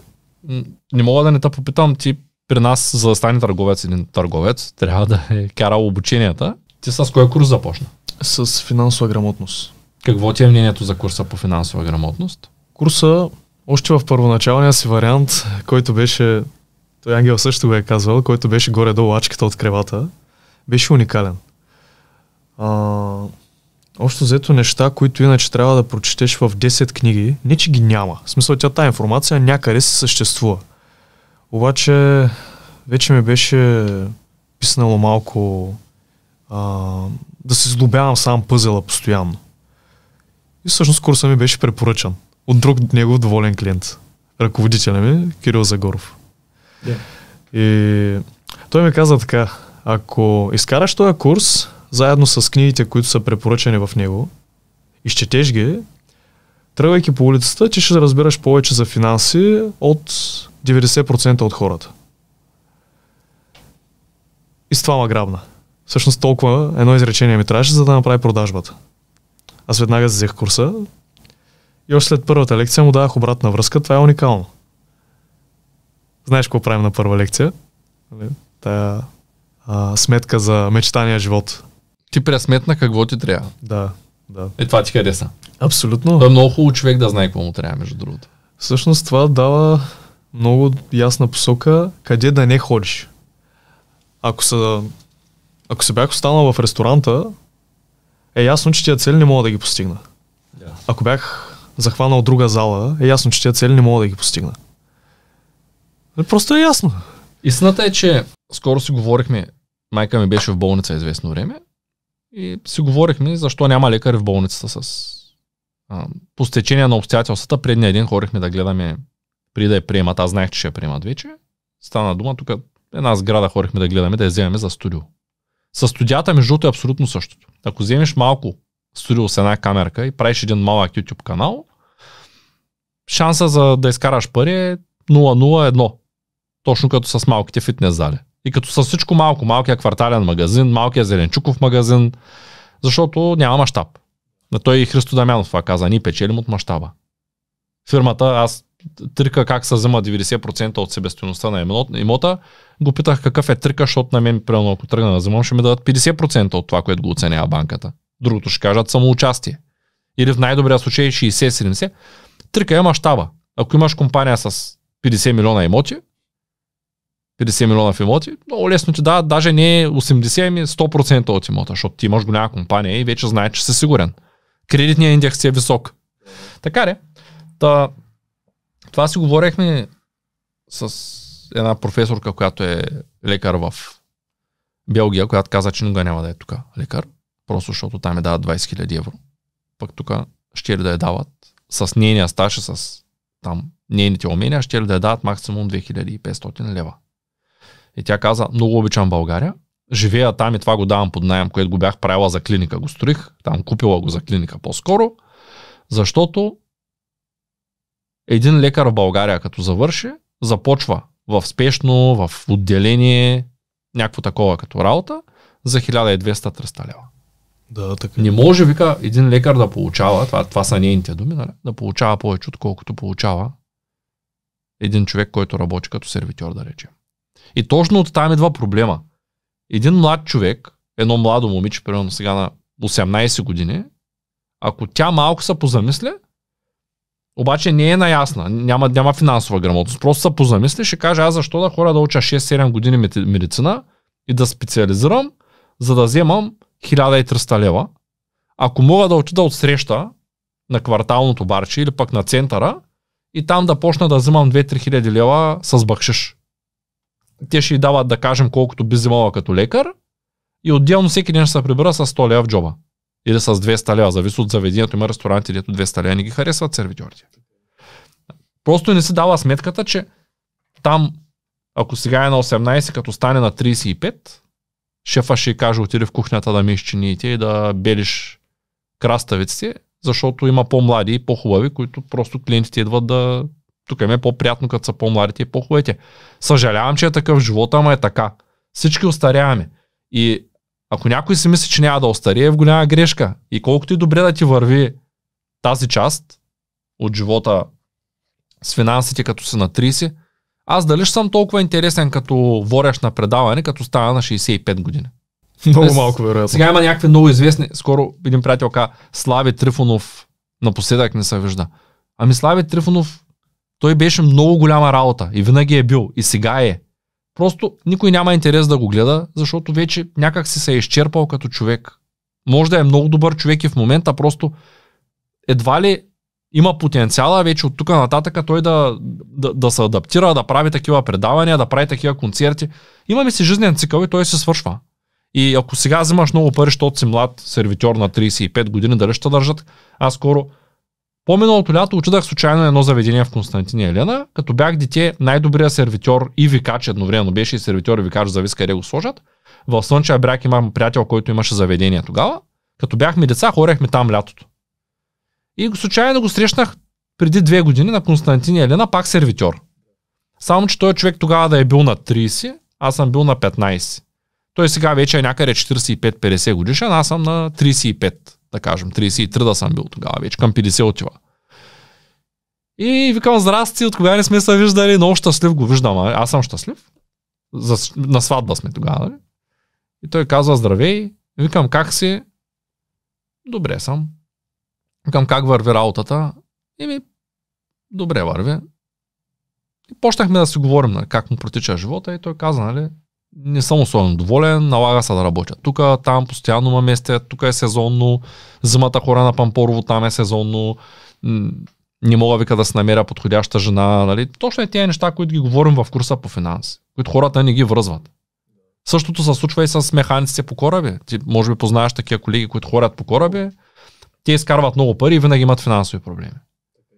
Не мога да не те попитам, ти при нас, за да стане търговец един търговец, трябва да е карал обученията. Ти с кой курс започна? С финансова грамотност. Какво ти е мнението за курса по финансова грамотност? Курса, още в първоначалния си вариант, който беше той Ангел също го е казвал, който беше горе-долу лачката от кревата, беше уникален. А, общо взето неща, които иначе трябва да прочетеш в 10 книги, не че ги няма. В смисъл, тя тази информация някъде се съществува. Обаче, вече ми беше писнало малко а, да се злобявам сам пъзела постоянно. И всъщност курса ми беше препоръчан от друг негов доволен клиент, ръководителя ми, Кирил Загоров. Yeah. И той ми каза така, ако изкараш този курс, заедно с книгите, които са препоръчани в него, изчетеш ги, тръгвайки по улицата, ти ще разбираш повече за финанси от 90% от хората. И с това ма грабна. Всъщност толкова едно изречение ми трябваше, за да направи продажбата. Аз веднага взех курса и още след първата лекция му давах обратна връзка. Това е уникално знаеш какво правим на първа лекция? Нали? Тая а, сметка за мечтания живот. Ти пресметна какво ти трябва. Да, да. Е, това ти хареса. Абсолютно. Това е много хубаво човек да знае какво му трябва, между другото. Всъщност това дава много ясна посока къде да не ходиш. Ако са ако се бях останал в ресторанта, е ясно, че тия цели не мога да ги постигна. Yeah. Ако бях захванал друга зала, е ясно, че тия цели не мога да ги постигна. Е, просто е ясно. Истината е, че скоро си говорихме, майка ми беше в болница известно време и си говорихме защо няма лекари в болницата с а, по стечение на обстоятелствата. Предния ден хорихме да гледаме при да я приемат. Аз знаех, че ще я приемат вече. Стана дума, тук една сграда хорихме да гледаме, да я вземем за студио. С студията, между другото, е абсолютно същото. Ако вземеш малко студио с една камерка и правиш един малък YouTube канал, шанса за да изкараш пари е 0,01. Точно като с малките фитнес зали. И като с всичко малко, малкия квартален магазин, малкия зеленчуков магазин, защото няма мащаб. На той и Христо Дамянов това каза, ние печелим от мащаба. Фирмата, аз трика как се взема 90% от себестоеността на имота, го питах какъв е трика, защото на мен, примерно, ако тръгна да взема, ще ми дадат 50% от това, което го оценява банката. Другото ще кажат самоучастие. Или в най-добрия случай 60-70. Трика е мащаба. Ако имаш компания с 50 милиона имоти, 50 милиона в имоти, много лесно ти да, даже не 80, е ами 100% е от имота, защото ти имаш голяма компания и вече знаеш, че си сигурен. Кредитният индекс е висок. Така ли? Та, това си говорехме с една професорка, която е лекар в Белгия, която каза, че никога няма да е тук лекар, просто защото там е дават 20 000 евро. Пък тук ще ли да я дават с нейния стаж, с там нейните умения, ще ли да я дават максимум 2500 лева. И тя каза, много обичам България, живея там и това го давам под найем, което го бях правила за клиника, го строих, там купила го за клиника по-скоро, защото един лекар в България, като завърши, започва в спешно, в отделение, някакво такова като работа, за 1200-300 лева. Да, така. Е. Не може, вика, един лекар да получава, това, това са нейните думи, нали? да получава повече, отколкото получава един човек, който работи като сервитьор, да речем. И точно от там идва проблема. Един млад човек, едно младо момиче, примерно сега на 18 години, ако тя малко се позамисля, обаче не е наясна, няма, няма финансова грамотност. Просто се позамисля, ще каже аз защо да хора да уча 6-7 години медицина и да специализирам, за да вземам 1300 лева. Ако мога да отида от среща на кварталното барче или пък на центъра и там да почна да вземам 2-3 хиляди лева с бакшиш те ще й дават, да кажем, колкото би взимала като лекар и отделно всеки ден ще се прибира с 100 лева в джоба. Или с 200 лева, зависи от заведението. Има ресторанти, дето 200 лева не ги харесват сервитьорите. Просто не си дава сметката, че там, ако сега е на 18, като стане на 35, шефа ще каже, отиде в кухнята да ми чиниите и да белиш краставиците, защото има по-млади и по-хубави, които просто клиентите идват да тук им е по-приятно, като са по-младите и по-хубавите. Съжалявам, че е такъв живота, ама е така. Всички остаряваме. И ако някой си мисли, че няма да остарее, е в голяма грешка. И колкото и добре да ти върви тази част от живота с финансите, като си на 30, аз дали ще съм толкова интересен като ворещ на предаване, като стана на 65 години. Много малко вероятно. Сега има някакви много известни. Скоро един приятел каза, Слави Трифонов напоследък не се вижда. Ами Слави Трифонов той беше много голяма работа и винаги е бил и сега е. Просто никой няма интерес да го гледа, защото вече някак си се е изчерпал като човек. Може да е много добър човек и в момента, просто едва ли има потенциала вече от тук нататък той да, да, да се адаптира, да прави такива предавания, да прави такива концерти. Имаме си жизнен цикъл и той се свършва. И ако сега взимаш много пари, защото си млад сервитьор на 35 години, дали ще държат, аз скоро по-миналото лято очидах случайно на едно заведение в Константиния Елена. Като бях дете, най добрия сервитьор и викач едновременно беше и сервитьор и викач зависка къде го сложат. В Слънчев бряг имам приятел, който имаше заведение тогава. Като бяхме деца, хорехме там лятото. И случайно го срещнах преди две години на Константиния Елена, пак сервитьор. Само, че той човек тогава да е бил на 30, аз съм бил на 15. Той сега вече е някъде 45-50 годишен, аз съм на 35 да кажем, 33 да съм бил тогава вече, към 50 отива. И викам, здрасти, от кога не сме се виждали, много щастлив го виждам, аз съм щастлив. За, на сватба сме тогава, нали? И той казва, здравей, викам, как си? Добре съм. Викам, как върви работата? И ми, добре върви. И почнахме да си говорим, нали, как му протича живота и той каза, нали, не съм особено доволен, налага се да работя. Тук, там постоянно ме местят, тук е сезонно, зимата хора на Пампорово, там е сезонно, не мога вика да се намеря подходяща жена. Нали? Точно е тези неща, които ги говорим в курса по финанси, които хората не ги връзват. Същото се случва и с механиците по кораби. Ти може би познаваш такива колеги, които хорят по кораби, те изкарват много пари и винаги имат финансови проблеми.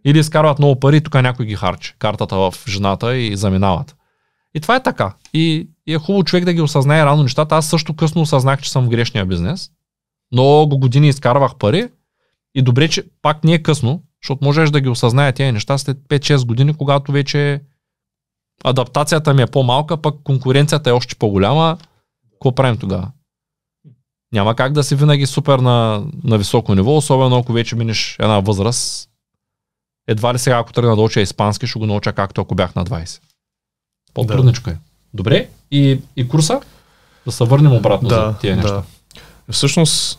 Или изкарват много пари и тук някой ги харчи, картата в жената и заминават. И това е така. И и е хубаво човек да ги осъзнае рано нещата. Аз също късно осъзнах, че съм в грешния бизнес. Много години изкарвах пари. И добре, че пак не е късно, защото можеш да ги осъзнае тези неща след 5-6 години, когато вече адаптацията ми е по-малка, пък конкуренцията е още по-голяма. Какво правим тогава? Няма как да си винаги супер на, на високо ниво, особено ако вече минеш една възраст. Едва ли сега, ако тръгна да уча испански, ще го науча както ако бях на 20. По-трудничко да. е. Добре, и, и курса? Да се върнем обратно да, за тия неща. Да. Всъщност,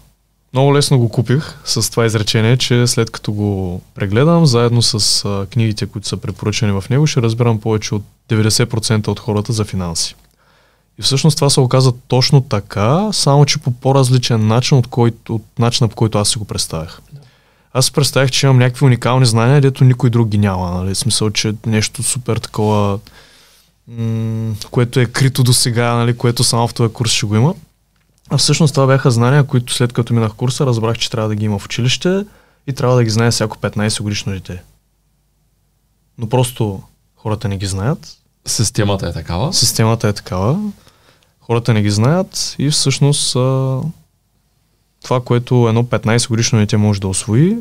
много лесно го купих с това изречение, че след като го прегледам, заедно с а, книгите, които са препоръчани в него, ще разбирам повече от 90% от хората за финанси. И всъщност това се оказа точно така, само че по по-различен начин от, който, от начина по който аз си го представях. Аз представях, че имам някакви уникални знания, дето никой друг ги няма. Нали? Смисъл, че нещо супер такова което е крито до сега, нали, което само в този курс ще го има. А всъщност това бяха знания, които след като минах курса, разбрах, че трябва да ги има в училище и трябва да ги знае всяко 15 годишно дете. Но просто хората не ги знаят. Системата е такава. Системата е такава. Хората не ги знаят и всъщност а, това, което едно 15 годишно дете може да освои,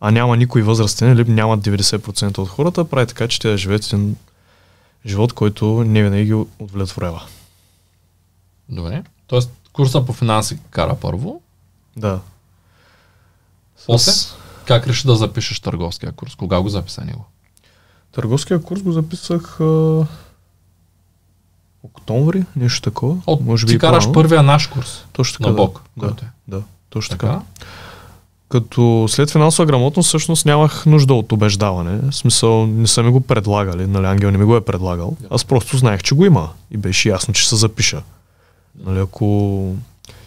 а няма никой възрастен или нямат 90% от хората, прави така, че те да живеят един живот, който не винаги ги удовлетворява. Добре. Тоест, курса по финанси кара първо. Да. После? С... Как реши да запишеш търговския курс? Кога го записа него? Търговския курс го записах а... октомври, нещо такова. От, може би ти караш първия наш курс. Точно така. На Бог. да, който е. да, точно така. така. Като след финансова грамотност всъщност нямах нужда от убеждаване. В смисъл не са ми го предлагали, нали, Ангел не ми го е предлагал. Аз просто знаех, че го има и беше ясно, че се запиша. Нали, ако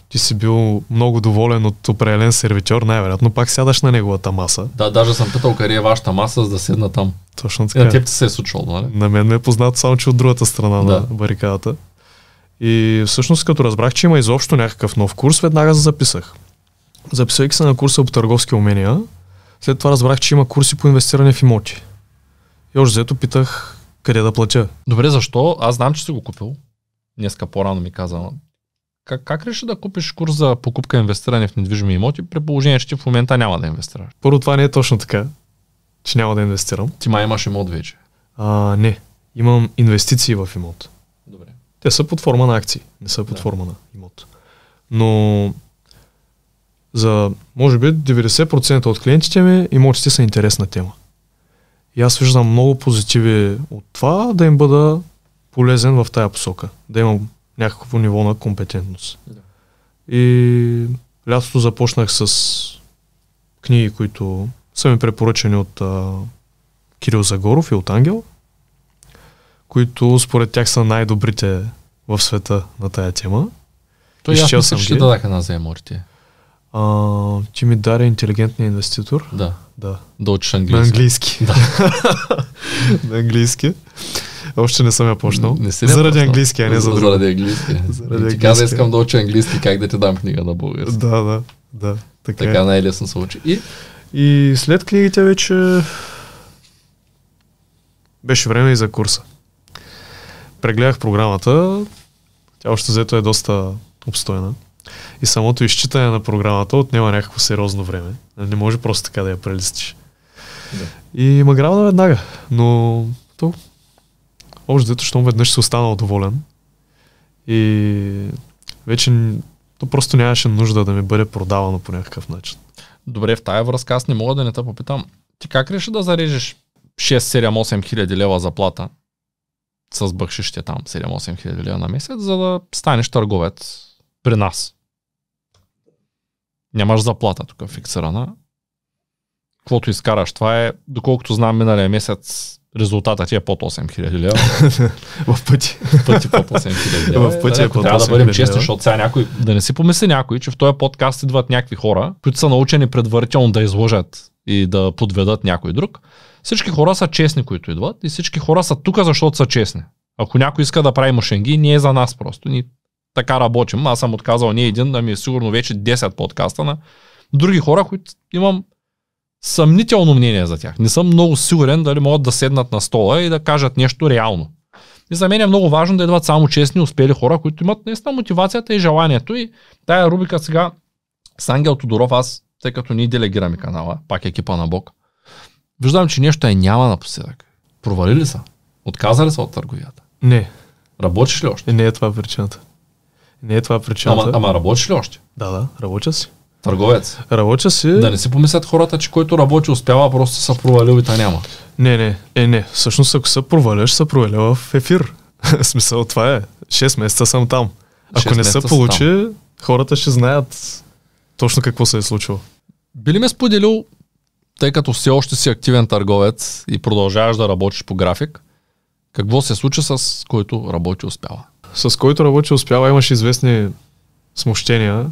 ти си бил много доволен от определен сервитьор, най-вероятно пак сядаш на неговата маса. Да, даже съм питал къде е вашата маса, за да седна там. Точно е, така. И на теб ти се е случило, нали? На мен ме е познат само, че от другата страна да. на барикадата. И всъщност като разбрах, че има изобщо някакъв нов курс, веднага се записах записвайки се на курса по търговски умения, след това разбрах, че има курси по инвестиране в имоти. И още взето питах къде да платя. Добре, защо? Аз знам, че си го купил. Днеска по-рано ми каза. Как, как реши да купиш курс за покупка и инвестиране в недвижими имоти, при положение, че ти в момента няма да инвестираш? Първо, това не е точно така, че няма да инвестирам. Ти май имаш имот вече. А, не. Имам инвестиции в имот. Добре. Те са под форма на акции, не са под да. форма на имот. Но за, може би, 90% от клиентите ми имотите са интересна тема. И аз виждам много позитиви от това да им бъда полезен в тая посока, да имам някакво ниво на компетентност. И лятото започнах с книги, които са ми препоръчени от а, Кирил Загоров и от Ангел, които според тях са най-добрите в света на тая тема. То Изчел ясно съм че дадаха на заеморите. А, ти ми даде интелигентния инвеститор. Да. Да. учиш английски. На английски. Да. на английски. Още не съм я почнал. Не си заради английски, а не за друго. Заради английски. заради английски. Ти каза, искам да уча английски, как да ти дам книга на български. Да, да. да. Така, така е. най-лесно се учи. И? И след книгите вече беше време и за курса. Прегледах програмата. Тя още взето е доста обстойна. И самото изчитане на програмата отнема някакво сериозно време. Нали, не може просто така да я прелистиш. Да. И ма грабна веднага. Но то, общо дето, щом веднъж се останал доволен. И вече то просто нямаше нужда да ми бъде продавано по някакъв начин. Добре, в тая връзка аз не мога да не те попитам. Ти как реши да зарежеш 6-7-8 хиляди лева заплата с бъкшище там 7-8 хиляди лева на месец, за да станеш търговец при нас? нямаш заплата тук фиксирана. Каквото изкараш, това е, доколкото знам миналия месец, резултатът ти е под 8000 лева. в пъти. В пъти под 8000 лева. в пъти е нали, под Трябва да бъдем честни, защото сега някой... Да не си помисли някой, че в този подкаст идват някакви хора, които са научени предварително да изложат и да подведат някой друг. Всички хора са честни, които идват и всички хора са тук, защото са честни. Ако някой иска да прави мошенги, не е за нас просто така работим. Аз съм отказал не един, ами сигурно вече 10 подкаста на други хора, които имам съмнително мнение за тях. Не съм много сигурен дали могат да седнат на стола и да кажат нещо реално. И за мен е много важно да идват само честни, успели хора, които имат наистина мотивацията и желанието. И тая рубика сега с Ангел Тодоров, аз, тъй като ние делегираме канала, пак екипа на Бог, виждам, че нещо е няма напоследък. Провалили са? Отказали са от търговията? Не. Работиш ли още? Е, не е това причината. Не е това причината. Ама, ама работиш ли още? Да, да, работя си. Търговец. Работя си. Да не си помислят хората, че който работи успява, просто са провалил и та няма. Не, не, е, не. Всъщност, ако се проваляш, се проваля в ефир. смисъл, това е. 6 месеца съм там. Ако не се получи, хората ще знаят точно какво се е случило. Би ли ме споделил, тъй като все още си активен търговец и продължаваш да работиш по график, какво се случи с който работи успява? с който работи успява, имаше известни смущения,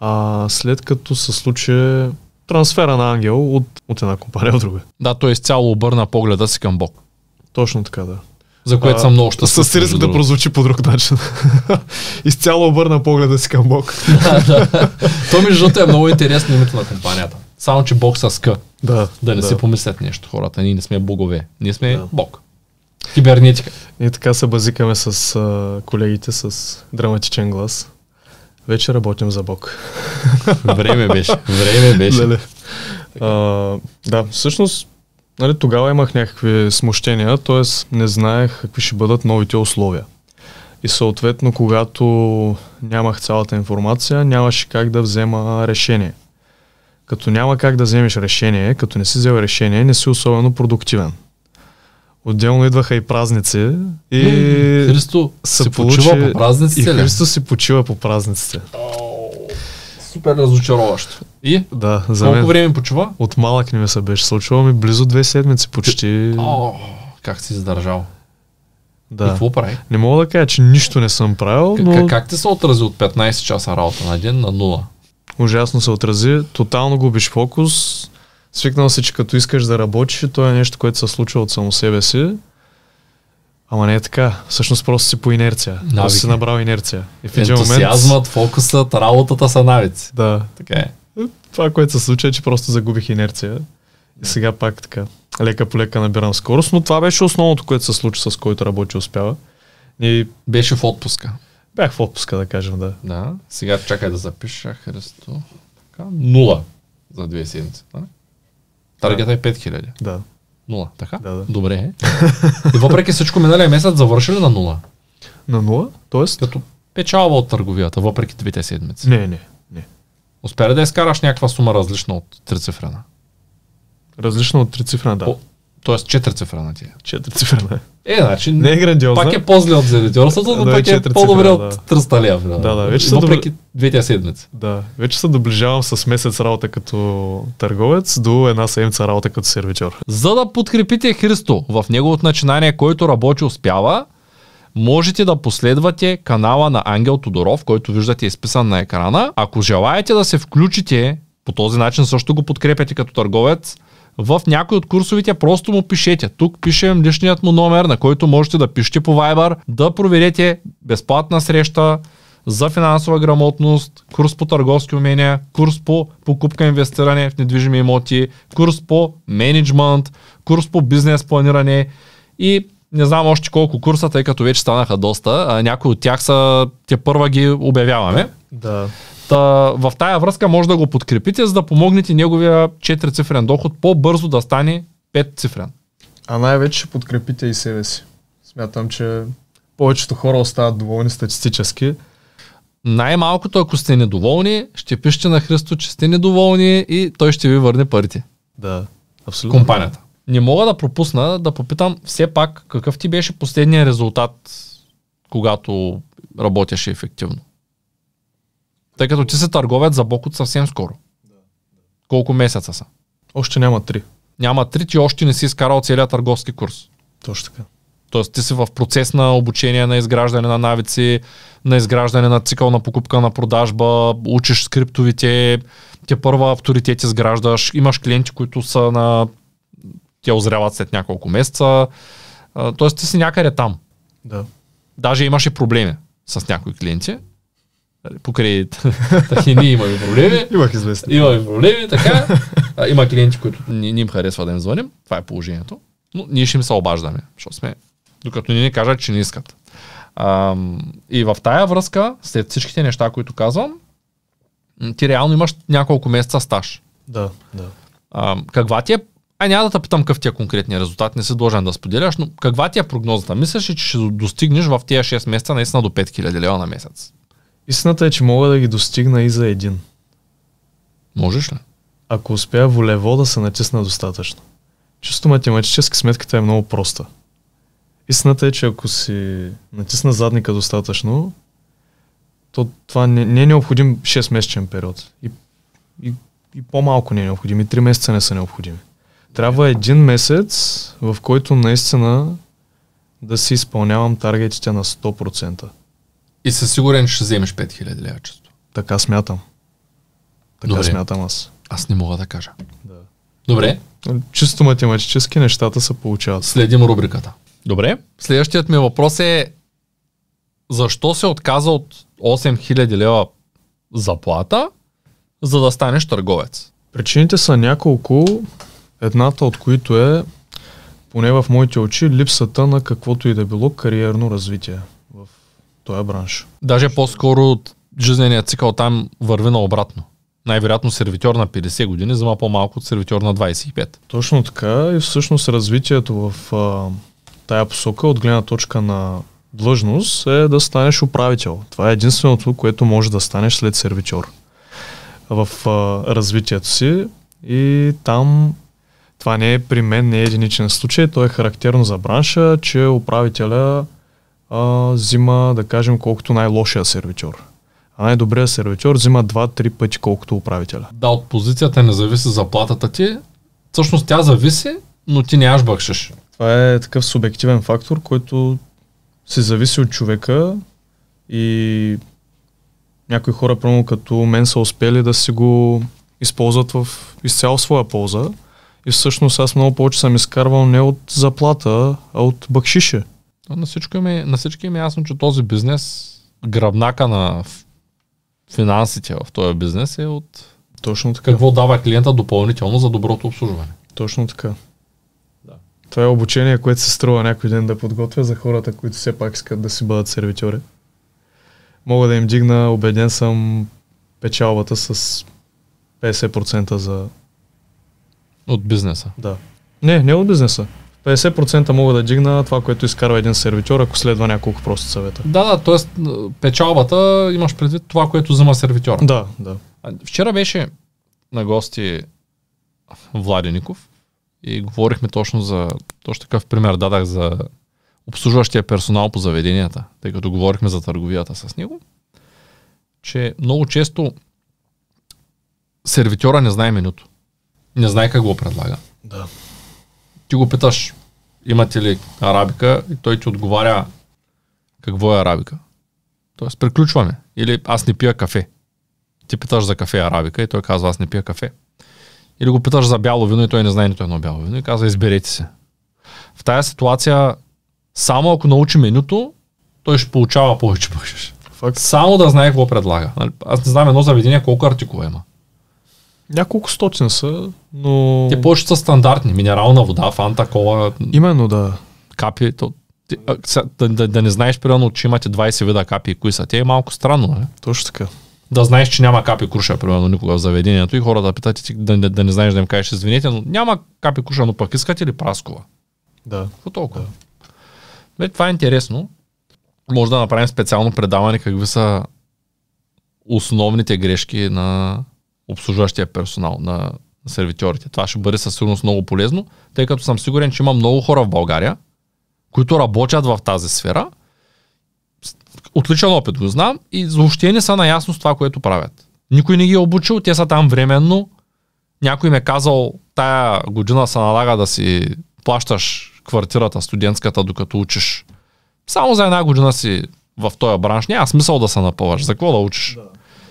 а след като се случи трансфера на Ангел от, от една компания в друга. Да, той изцяло обърна погледа си към Бог. Точно така, да. За което а, съм много щастлив. С риск да прозвучи по друг начин. изцяло обърна погледа си към Бог. То между другото е много интересно името на компанията. Само, че Бог са ска. Да, да не да. си помислят нещо хората. Ние не сме богове. Ние сме да. Бог. Кибернетика. И така се базикаме с а, колегите с драматичен глас. Вече работим за Бог. Време беше. Време беше. Леле. Нали? А, да, всъщност нали, тогава имах някакви смущения, т.е. не знаех какви ще бъдат новите условия. И съответно, когато нямах цялата информация, нямаше как да взема решение. Като няма как да вземеш решение, като не си взел решение, не си особено продуктивен. Отделно идваха и празници. И е, Христо се получи... почива по празниците. И Христо си почива по празниците. Супер разочароващо. И? Да, за Колко мен... време почива? От малък не ми се беше случило, ми близо две седмици почти. О, как си задържал? Да. И какво прави? Не мога да кажа, че нищо не съм правил, но... Как, как ти се отрази от 15 часа работа на ден на 0? Ужасно се отрази, тотално губиш фокус, Свикнал си, че като искаш да работиш, то е нещо, което се случва от само себе си. Ама не е така. Всъщност просто си по инерция. Навики. Просто си е. набрал инерция. И в един Ентусиазмът, фокусът, работата са навици. Да. Така е. е. Това, което се случва, е, че просто загубих инерция. И сега пак така. Лека по лека набирам скорост, но това беше основното, което се случи, с който работи успява. И... Беше в отпуска. Бях в отпуска, да кажем, да. Да. Сега чакай да запиша Христо. Така. Нула за две седмици. Да? Таргета да. е 5000. Да. Нула, така? Да, да. Добре. Е. И въпреки всичко миналия месец завършили на нула. На нула? Тоест? Като печалба от търговията, въпреки двете седмици. Не, не, не. Успя ли да изкараш някаква сума различна от трицифрена? Различна от трицифрена, да. По- Тоест четвърцифрена ти е. Четвърцифрена. Е, значи. Не е грандиозна. Пак е по-зле от заведителството, но да, пак е по-добре да. от тръсталия. Да, да, да вече са въпреки двете седмици. Да, вече се доближавам с месец работа като търговец до една седмица работа като сервитьор. За да подкрепите Христо в неговото начинание, който работи успява, можете да последвате канала на Ангел Тодоров, който виждате изписан на екрана. Ако желаете да се включите, по този начин също го подкрепяте като търговец, в някой от курсовите просто му пишете. Тук пишем личният му номер, на който можете да пишете по Viber, да проведете безплатна среща за финансова грамотност, курс по търговски умения, курс по покупка инвестиране в недвижими имоти, курс по менеджмент, курс по бизнес планиране и не знам още колко курса, тъй като вече станаха доста. А някои от тях са, те първа ги обявяваме. Да. Та, в тая връзка може да го подкрепите, за да помогнете неговия 4-цифрен доход по-бързо да стане 5-цифрен. А най-вече ще подкрепите и себе си. Смятам, че повечето хора остават доволни статистически. Най-малкото, ако сте недоволни, ще пишете на Христо, че сте недоволни и той ще ви върне парите. Да, абсолютно. Компанията. Не мога да пропусна да попитам все пак какъв ти беше последния резултат, когато работеше ефективно. Тъй като ти се търговят за Бокот съвсем скоро. Да. Колко месеца са? Още няма три. Няма три, ти още не си изкарал целият търговски курс. Точно така. Тоест ти си в процес на обучение, на изграждане на навици, на изграждане на цикъл на покупка, на продажба, учиш скриптовите, те първа авторитет изграждаш, имаш клиенти, които са на... те озряват след няколко месеца. Тоест ти си някъде там. Да. Даже и проблеми с някои клиенти, Нали, покрай и ние имаме проблеми. Имах известни. Имаме проблеми, така. А, има клиенти, които не, не им харесва да им звъним. Това е положението. Но ние ще им се обаждаме, защото сме, докато ни не кажат, че не искат. А, и в тая връзка, след всичките неща, които казвам, ти реално имаш няколко месеца стаж. Да, да. А, каква ти е Ай, няма да те питам какъв ти е конкретния резултат, не си должен да споделяш, но каква ти е прогнозата? Мислиш ли, че ще достигнеш в тия 6 месеца наистина до 5000 лева на месец? Истината е, че мога да ги достигна и за един. Можеш ли? Ако успя волево да се натисна достатъчно. Чисто математически сметката е много проста. Истината е, че ако си натисна задника достатъчно, то това не, не е необходим 6-месечен период. И, и, и по-малко не е необходим. И 3 месеца не са необходими. Трябва един месец, в който наистина да си изпълнявам таргетите на 100%. И със сигурен ще вземеш 5000 лева често. Така смятам. Така Добре. смятам аз. Аз не мога да кажа. Да. Добре. Чисто математически нещата се получават. Следим рубриката. Добре. Следващият ми въпрос е защо се отказа от 8000 лева заплата, за да станеш търговец? Причините са няколко, едната от които е, поне в моите очи, липсата на каквото и да било кариерно развитие този е бранш. Даже по-скоро от жизненият цикъл там върви наобратно. Най-вероятно сервитьор на 50 години взема по-малко от сервитьор на 25. Точно така и всъщност развитието в а, тая посока от гледна точка на длъжност е да станеш управител. Това е единственото, което може да станеш след сервитьор в а, развитието си и там това не е при мен, не е единичен случай, то е характерно за бранша, че управителя а, взима, да кажем, колкото най-лошия сервитьор. А най-добрият сервитьор взима 2-3 пъти колкото управителя. Да, от позицията не зависи заплатата ти. Всъщност тя зависи, но ти не аж бъкшеш. Това е такъв субективен фактор, който се зависи от човека и някои хора, прямо като мен, са успели да си го използват в изцяло своя полза. И всъщност аз много повече съм изкарвал не от заплата, а от бъкшише. На всички, ми, е- на всички им е ясно, че този бизнес, гръбнака на финансите в този бизнес е от Точно така. какво дава клиента допълнително за доброто обслужване. Точно така. Да. Това е обучение, което се струва някой ден да подготвя за хората, които все пак искат да си бъдат сервитьори. Мога да им дигна, убеден съм, печалбата с 50% за... От бизнеса? Да. Не, не от бизнеса. 50% мога да дигна това, което изкарва един сервитьор, ако следва няколко прости съвета. Да, да, т.е. печалбата имаш предвид това, което взема сервитьор. Да, да. Вчера беше на гости Владеников и говорихме точно за, точно такъв пример дадах за обслужващия персонал по заведенията, тъй като говорихме за търговията с него, че много често сервитьора не знае менюто. Не знае какво предлага. Да ти го питаш, имате ли арабика и той ти отговаря какво е арабика. Тоест, приключваме. Или аз не пия кафе. Ти питаш за кафе арабика и той казва аз не пия кафе. Или го питаш за бяло вино и той не знае нито едно бяло вино и казва изберете се. В тази ситуация, само ако научи менюто, той ще получава повече бъжеш. Факт. Само да знае какво предлага. Нали, аз не знам едно заведение колко артикула има. Няколко стотин са, но... Те повече са стандартни. Минерална вода, фанта, кола. Именно, да. Капи. То... да, да, да, не знаеш, примерно, че имате 20 вида капи и кои са. Те е малко странно, не? Точно така. Да знаеш, че няма капи круша, примерно, никога в заведението и хората да питат ти да, да, да, не знаеш да им кажеш, извинете, но няма капи круша, но пък искате ли праскова? Да. Какво толкова? Да. Бе, това е интересно. Може да направим специално предаване какви са основните грешки на обслужващия персонал на сервитьорите. Това ще бъде със сигурност много полезно, тъй като съм сигурен, че има много хора в България, които работят в тази сфера. Отличен опит го знам и въобще не са наясно с това, което правят. Никой не ги е обучил, те са там временно. Някой ме е казал, тая година се налага да си плащаш квартирата, студентската, докато учиш. Само за една година си в този бранш. Няма смисъл да се напъваш. За какво да учиш? Да.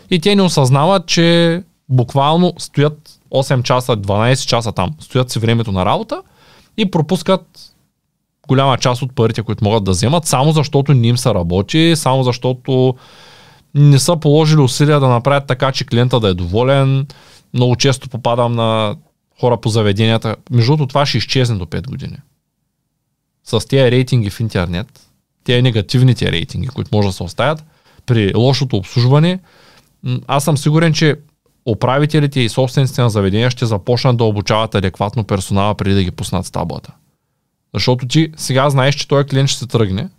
И те не осъзнават, че буквално стоят 8 часа, 12 часа там, стоят си времето на работа и пропускат голяма част от парите, които могат да вземат, само защото не им се работи, само защото не са положили усилия да направят така, че клиента да е доволен. Много често попадам на хора по заведенията. Между другото, това ще изчезне до 5 години. С тези рейтинги в интернет, тези негативните рейтинги, които може да се оставят, при лошото обслужване, аз съм сигурен, че управителите и собствениците на заведения ще започнат да обучават адекватно персонала преди да ги пуснат с таблата. Защото ти сега знаеш, че този клиент ще се тръгне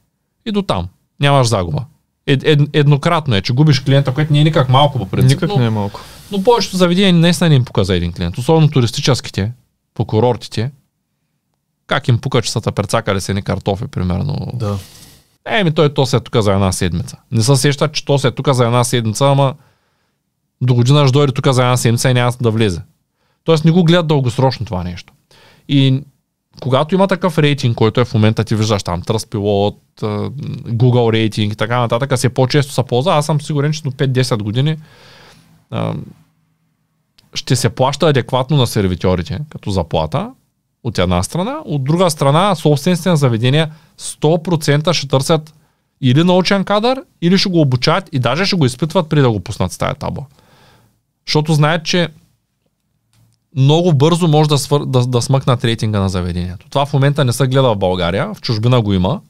и до там. Нямаш загуба. Ед, ед, еднократно е, че губиш клиента, което не е никак малко по принцип. Никак но, не е малко. Но повечето заведения са не им пука за един клиент. Особено туристическите, по курортите. Как им пука, че са тъперцакали се ни картофи, примерно. Да. Еми, той то се е тук за една седмица. Не се сеща, че то се е тук за една седмица, ама до година ще дойде тук за една седмица и няма да влезе. Тоест не го гледат дългосрочно това нещо. И когато има такъв рейтинг, който е в момента ти виждаш там тръспилот, Google рейтинг и така нататък, се по-често са ползва, аз съм сигурен, че до 5-10 години ще се плаща адекватно на сервитьорите като заплата, от една страна. От друга страна, собствените на заведения 100% ще търсят или научен кадър, или ще го обучат, и даже ще го изпитват преди да го пуснат с тая табла. Защото знаят, че много бързо може да, свър... да, да смъкнат рейтинга на заведението. Това в момента не се гледа в България, в чужбина го има.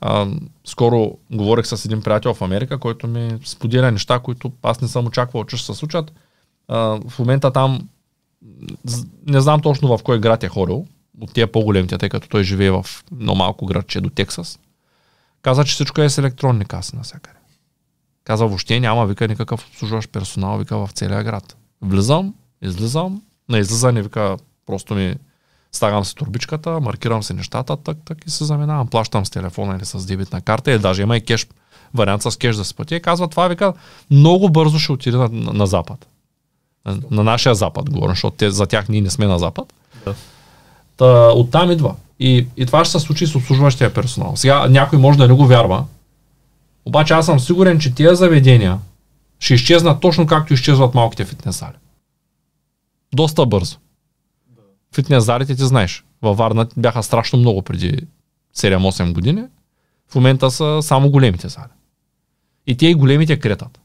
А, скоро говорих с един приятел в Америка, който ми споделя неща, които аз не съм очаквал, че ще се случат. А, в момента там не знам точно в кой град е ходил, от тия по-големите, тъй като той живее в едно малко градче до Тексас. Каза, че всичко е с електронни каси навсякъде. Каза, въобще няма, вика, никакъв обслужващ персонал, вика, в целия град. Влизам, излизам, на излизане, вика, просто ми стагам се турбичката, маркирам се нещата, так, так и се заминавам. Плащам с телефона или с дебитна карта, или даже има и кеш, вариант с кеш да се пъти. И казва, това вика, много бързо ще отиде на, на, на запад. На, на нашия запад, говоря, защото те, за тях ние не сме на запад. Да. Та, оттам идва. И, и това ще се случи с обслужващия персонал. Сега някой може да не го вярва, обаче аз съм сигурен, че тези заведения ще изчезнат точно както изчезват малките фитнес зали. Доста бързо. Фитнес залите ти знаеш. Във Варна бяха страшно много преди 7-8 години. В момента са само големите зали. И те и големите кретат.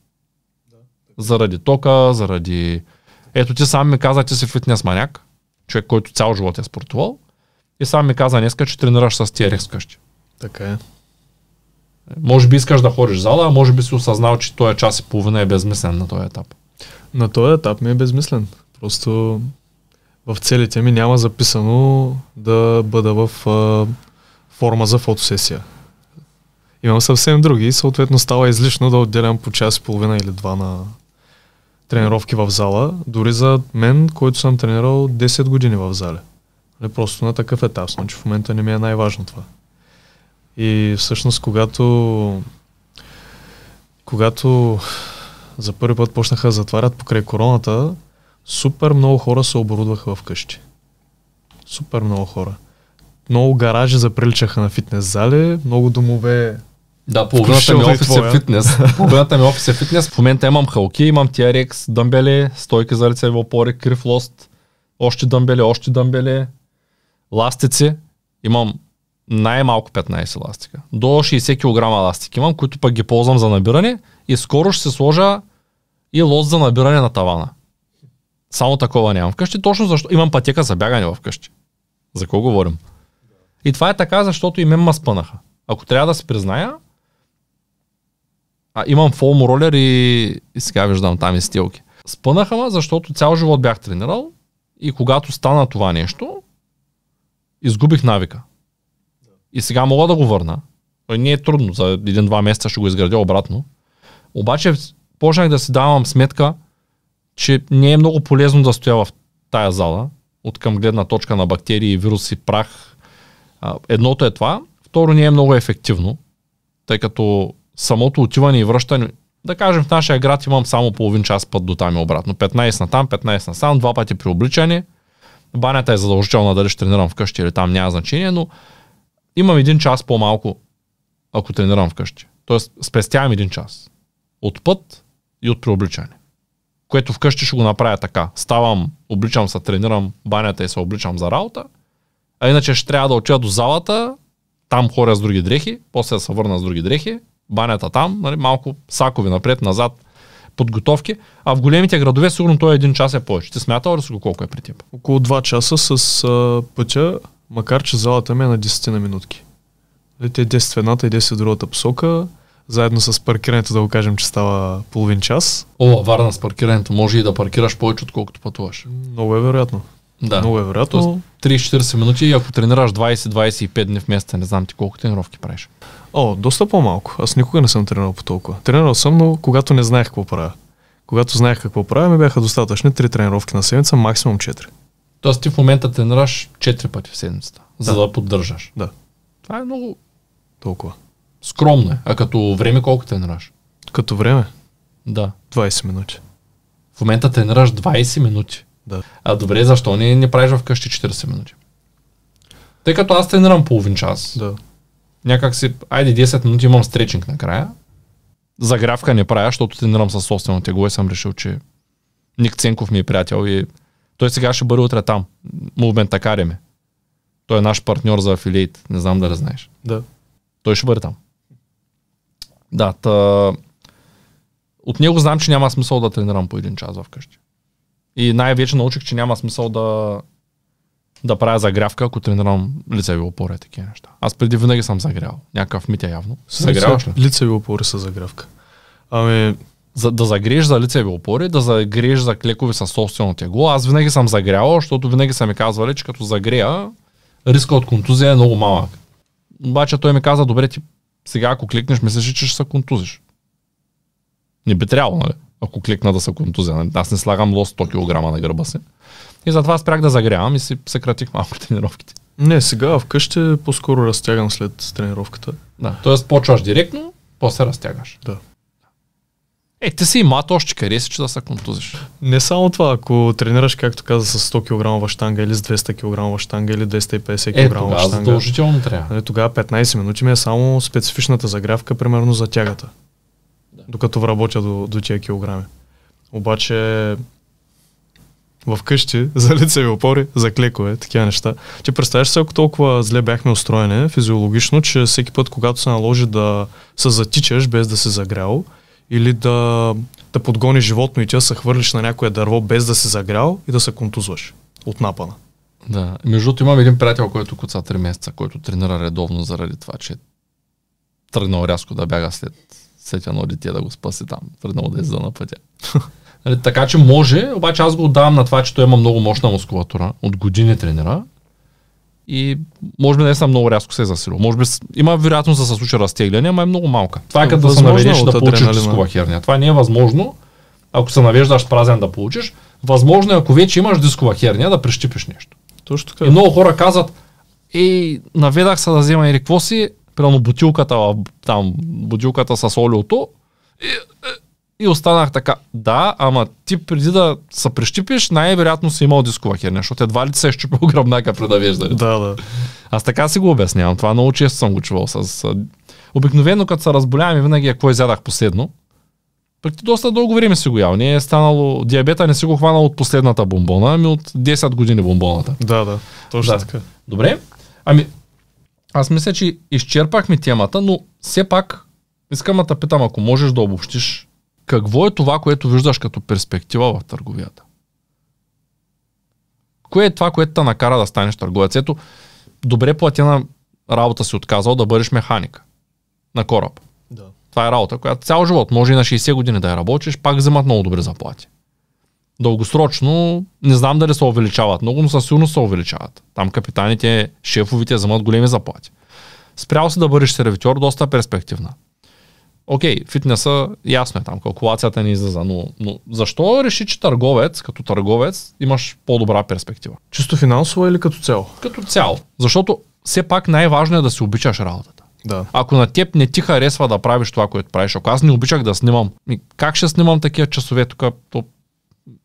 Заради тока, заради... Ето ти сам ми каза, че си фитнес маняк, човек, който цял живот е спортувал. И сам ми каза днеска, че тренираш с TRX къщи. Така е. Може би искаш да ходиш в зала, а може би си осъзнал, че този час и половина е безмислен на този етап. На този етап ми е безмислен. Просто в целите ми няма записано да бъда в а, форма за фотосесия. Имам съвсем други и съответно става излишно да отделям по час и половина или два на тренировки в зала, дори за мен, който съм тренирал 10 години в зале. Не просто на такъв етап че значи в момента не ми е най-важно това. И всъщност, когато, когато за първи път почнаха да затварят покрай короната, супер много хора се оборудваха вкъщи. Супер много хора. Много гаражи заприличаха на фитнес зали, много домове да, половината ми офис е фитнес. половината ми офис е фитнес. В момента имам халки, имам TRX, дъмбели, стойки за лицеви опори, крив лост, още дъмбели, още дъмбели, ластици. Имам най-малко 15 ластика. До 60 кг ластики имам, които пък ги ползвам за набиране и скоро ще се сложа и лот за набиране на тавана. Само такова нямам вкъщи, точно защото имам пътека за бягане вкъщи. За кого говорим? И това е така, защото и мен ма спънаха. Ако трябва да се призная, а, имам фолм ролер и, и сега виждам там и стилки. Спънаха ме, защото цял живот бях тренирал и когато стана това нещо, изгубих навика. И сега мога да го върна. Той не е трудно, за един-два месеца ще го изградя обратно. Обаче почнах да си давам сметка, че не е много полезно да стоя в тая зала, от към гледна точка на бактерии, вируси, прах. Едното е това, второ не е много ефективно, тъй като самото отиване и връщане, да кажем в нашия град имам само половин час път до там и обратно. 15 на там, 15 на сам, два пъти при обличане. Банята е задължителна, дали ще тренирам вкъщи или там, няма значение, но имам един час по-малко, ако тренирам вкъщи. Тоест, спестявам един час. От път и от преобличане. Което вкъщи ще го направя така. Ставам, обличам се, тренирам банята и се обличам за работа. А иначе ще трябва да отида до залата, там хоря с други дрехи, после да се върна с други дрехи, банята там, нали, малко сакови напред, назад, подготовки, а в големите градове сигурно той един час е повече. Ти смятал ли си го колко е при теб? Около 2 часа с а, пътя макар че залата ми е на 10 на минутки. Нали, те 10 в едната и 10 в другата посока, заедно с паркирането да го кажем, че става половин час. О, варна с паркирането, може и да паркираш повече, отколкото пътуваш. Много е вероятно. Да. Много е вероятно. 3 40 минути и ако тренираш 20-25 дни в месеца, не знам ти колко тренировки правиш. О, доста по-малко. Аз никога не съм тренирал по толкова. Тренирал съм, но когато не знаех какво правя. Когато знаех какво правя, ми бяха достатъчни 3 тренировки на седмица, максимум 4. Тоест ти в момента тренираш 4 пъти в седмицата, за да поддържаш. Да. Това е много... Толкова. Скромно е. А като време колко тренираш? Като време? Да. 20 минути. В момента тренираш 20 минути. Да. А добре, защо не, не правиш вкъщи 40 минути? Тъй като аз тренирам половин час. Да. Някак си, айде 10 минути имам стречинг накрая. Загравка не правя, защото тренирам със собствено тегло и съм решил, че Ник Ценков ми е приятел и той сега ще бъде утре там. Movement Academy. Той е наш партньор за афилиейт. Не знам дали знаеш. Да. Той ще бъде там. Да, та... От него знам, че няма смисъл да тренирам по един час вкъщи. И най-вече научих, че няма смисъл да, да правя загрявка, ако тренирам лицеви опори и такива неща. Аз преди винаги съм загрявал. Някакъв митя е явно. Загряваш ли? Лицеви опори са загрявка. Ами, за, да загрееш за лицеви опори, да загрееш за клекови със собствено тегло. Аз винаги съм загрял, защото винаги са ми казвали, че като загрея, риска от контузия е много малък. Обаче той ми каза, добре, ти сега ако кликнеш, мислиш, че ще се контузиш. Не би трябвало, нали? Ако кликна да се контузия. Нали? Аз не слагам лос 100 кг на гърба си. И затова спрях да загрявам и си съкратих малко тренировките. Не, сега вкъщи по-скоро разтягам след тренировката. Да, Тоест почваш директно, после разтягаш. Да. Е, те си имат още къде си, че да се контузиш. Не само това, ако тренираш, както каза, с 100 кг штанга или с 200 кг штанга или 250 кг е, тогава штанга. задължително трябва. Е, тогава 15 минути ми е само специфичната загрявка, примерно за тягата. Да. Докато вработя до, до тия килограми. Обаче в къщи, за лицеви опори, за клекове, такива неща. Ти представяш се, ако толкова зле бяхме устроени физиологично, че всеки път, когато се наложи да се затичаш без да се загрял, или да, да подгони животно и тя се хвърлиш на някое дърво без да се загрял и да се контузваш от напана. Да. Между другото имам един приятел, който коца 3 месеца, който тренира редовно заради това, че е тръгнал рязко да бяга след, след едно дете да го спаси там, тръгнал да езда на пътя. Нали, така че може, обаче аз го отдавам на това, че той има много мощна мускулатура, от години тренира и може би не е съм много рязко се е засилил. Може би има вероятност да се случи разтегляне, но е много малка. Това е като да се наведеш да получиш дискова херния. Това не е възможно, ако се навеждаш празен да получиш. Възможно е, ако вече имаш дискова херния, да прищипиш нещо. Точно така. И много хора казват, ей, наведах се да взема или какво си, прямо бутилката, там, бутилката с олиото, и, е, и останах така. Да, ама ти преди да се прищипиш, най-вероятно си имал дискова херня, защото едва ли се е щупил гръбнака при виждаш. Да, да. Аз така си го обяснявам. Това много често съм го чувал. С... Обикновено, като се разболявам, винаги е какво изядах последно. Пък ти доста дълго време си го ял. Не е станало, диабета не си го хванал от последната бомбона, ами от 10 години бомбоната. Да, да, точно да. така. Добре. Ами, аз мисля, че изчерпахме темата, но все пак искам да питам, ако можеш да обобщиш какво е това, което виждаш като перспектива в търговията? Кое е това, което те накара да станеш търговец? Ето, добре платена работа си отказал да бъдеш механик на кораб. Да. Това е работа, която цял живот, може и на 60 години да я работиш, пак вземат много добре заплати. Дългосрочно, не знам дали се увеличават много, но със сигурност се увеличават. Там капитаните, шефовите вземат големи заплати. Спрял се да бъдеш сервитьор, доста перспективна окей, okay, фитнеса, ясно е там, калкулацията не излиза, но, но защо реши, че търговец, като търговец, имаш по-добра перспектива? Чисто финансово или като цяло? Като цяло. Защото все пак най-важно е да си обичаш работата. Да. Ако на теб не ти харесва да правиш това, което правиш, ако аз не обичах да снимам, как ще снимам такива часове тук? То...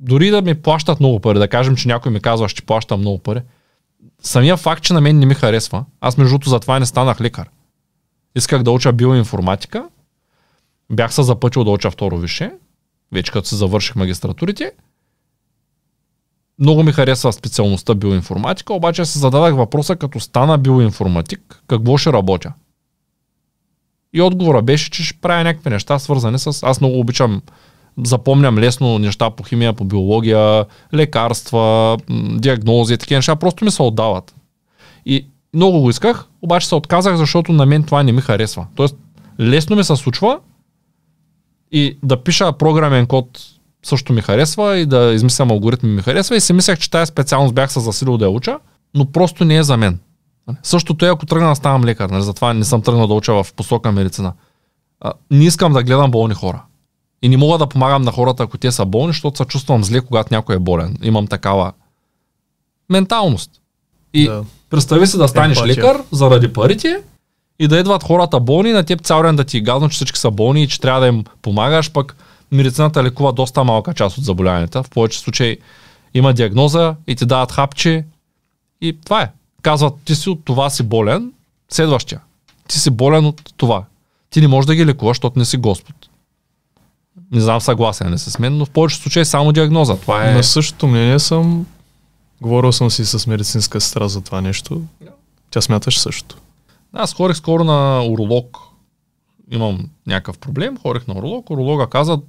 Дори да ми плащат много пари, да кажем, че някой ми казва, ще плаща много пари, самия факт, че на мен не ми харесва, аз между другото затова не станах лекар. Исках да уча биоинформатика, бях се запътил да уча второ више. вече като се завърших магистратурите. Много ми харесва специалността биоинформатика, обаче се зададах въпроса, като стана биоинформатик, какво ще работя? И отговора беше, че ще правя някакви неща, свързани с... Аз много обичам, запомням лесно неща по химия, по биология, лекарства, диагнози, такива неща. Просто ми се отдават. И много го исках, обаче се отказах, защото на мен това не ми харесва. Тоест, лесно ми се случва, и да пиша програмен код също ми харесва и да измислям алгоритми ми харесва и си мислех, че тази специалност бях се засилил да я уча, но просто не е за мен. Нали? Същото е, ако тръгна да ставам лекар, нали? затова не съм тръгнал да уча в посока медицина. А, не искам да гледам болни хора. И не мога да помагам на хората, ако те са болни, защото се чувствам зле, когато някой е болен. Имам такава менталност. И да. представи си да станеш Емпатия. лекар заради парите и да идват хората болни, на теб цял ден да ти е гадно, че всички са болни и че трябва да им помагаш, пък медицината лекува доста малка част от заболяванията. В повече случаи има диагноза и ти дават хапче и това е. Казват, ти си от това си болен, следващия. Ти си болен от това. Ти не можеш да ги лекуваш, защото не си Господ. Не знам съгласен ли с мен, но в повечето случаи е само диагноза. Това е... На същото мнение съм. Говорил съм си с медицинска сестра за това нещо. Тя смяташ също. Аз хорех скоро на уролог. Имам някакъв проблем, хорих на уролог. Уролога каза,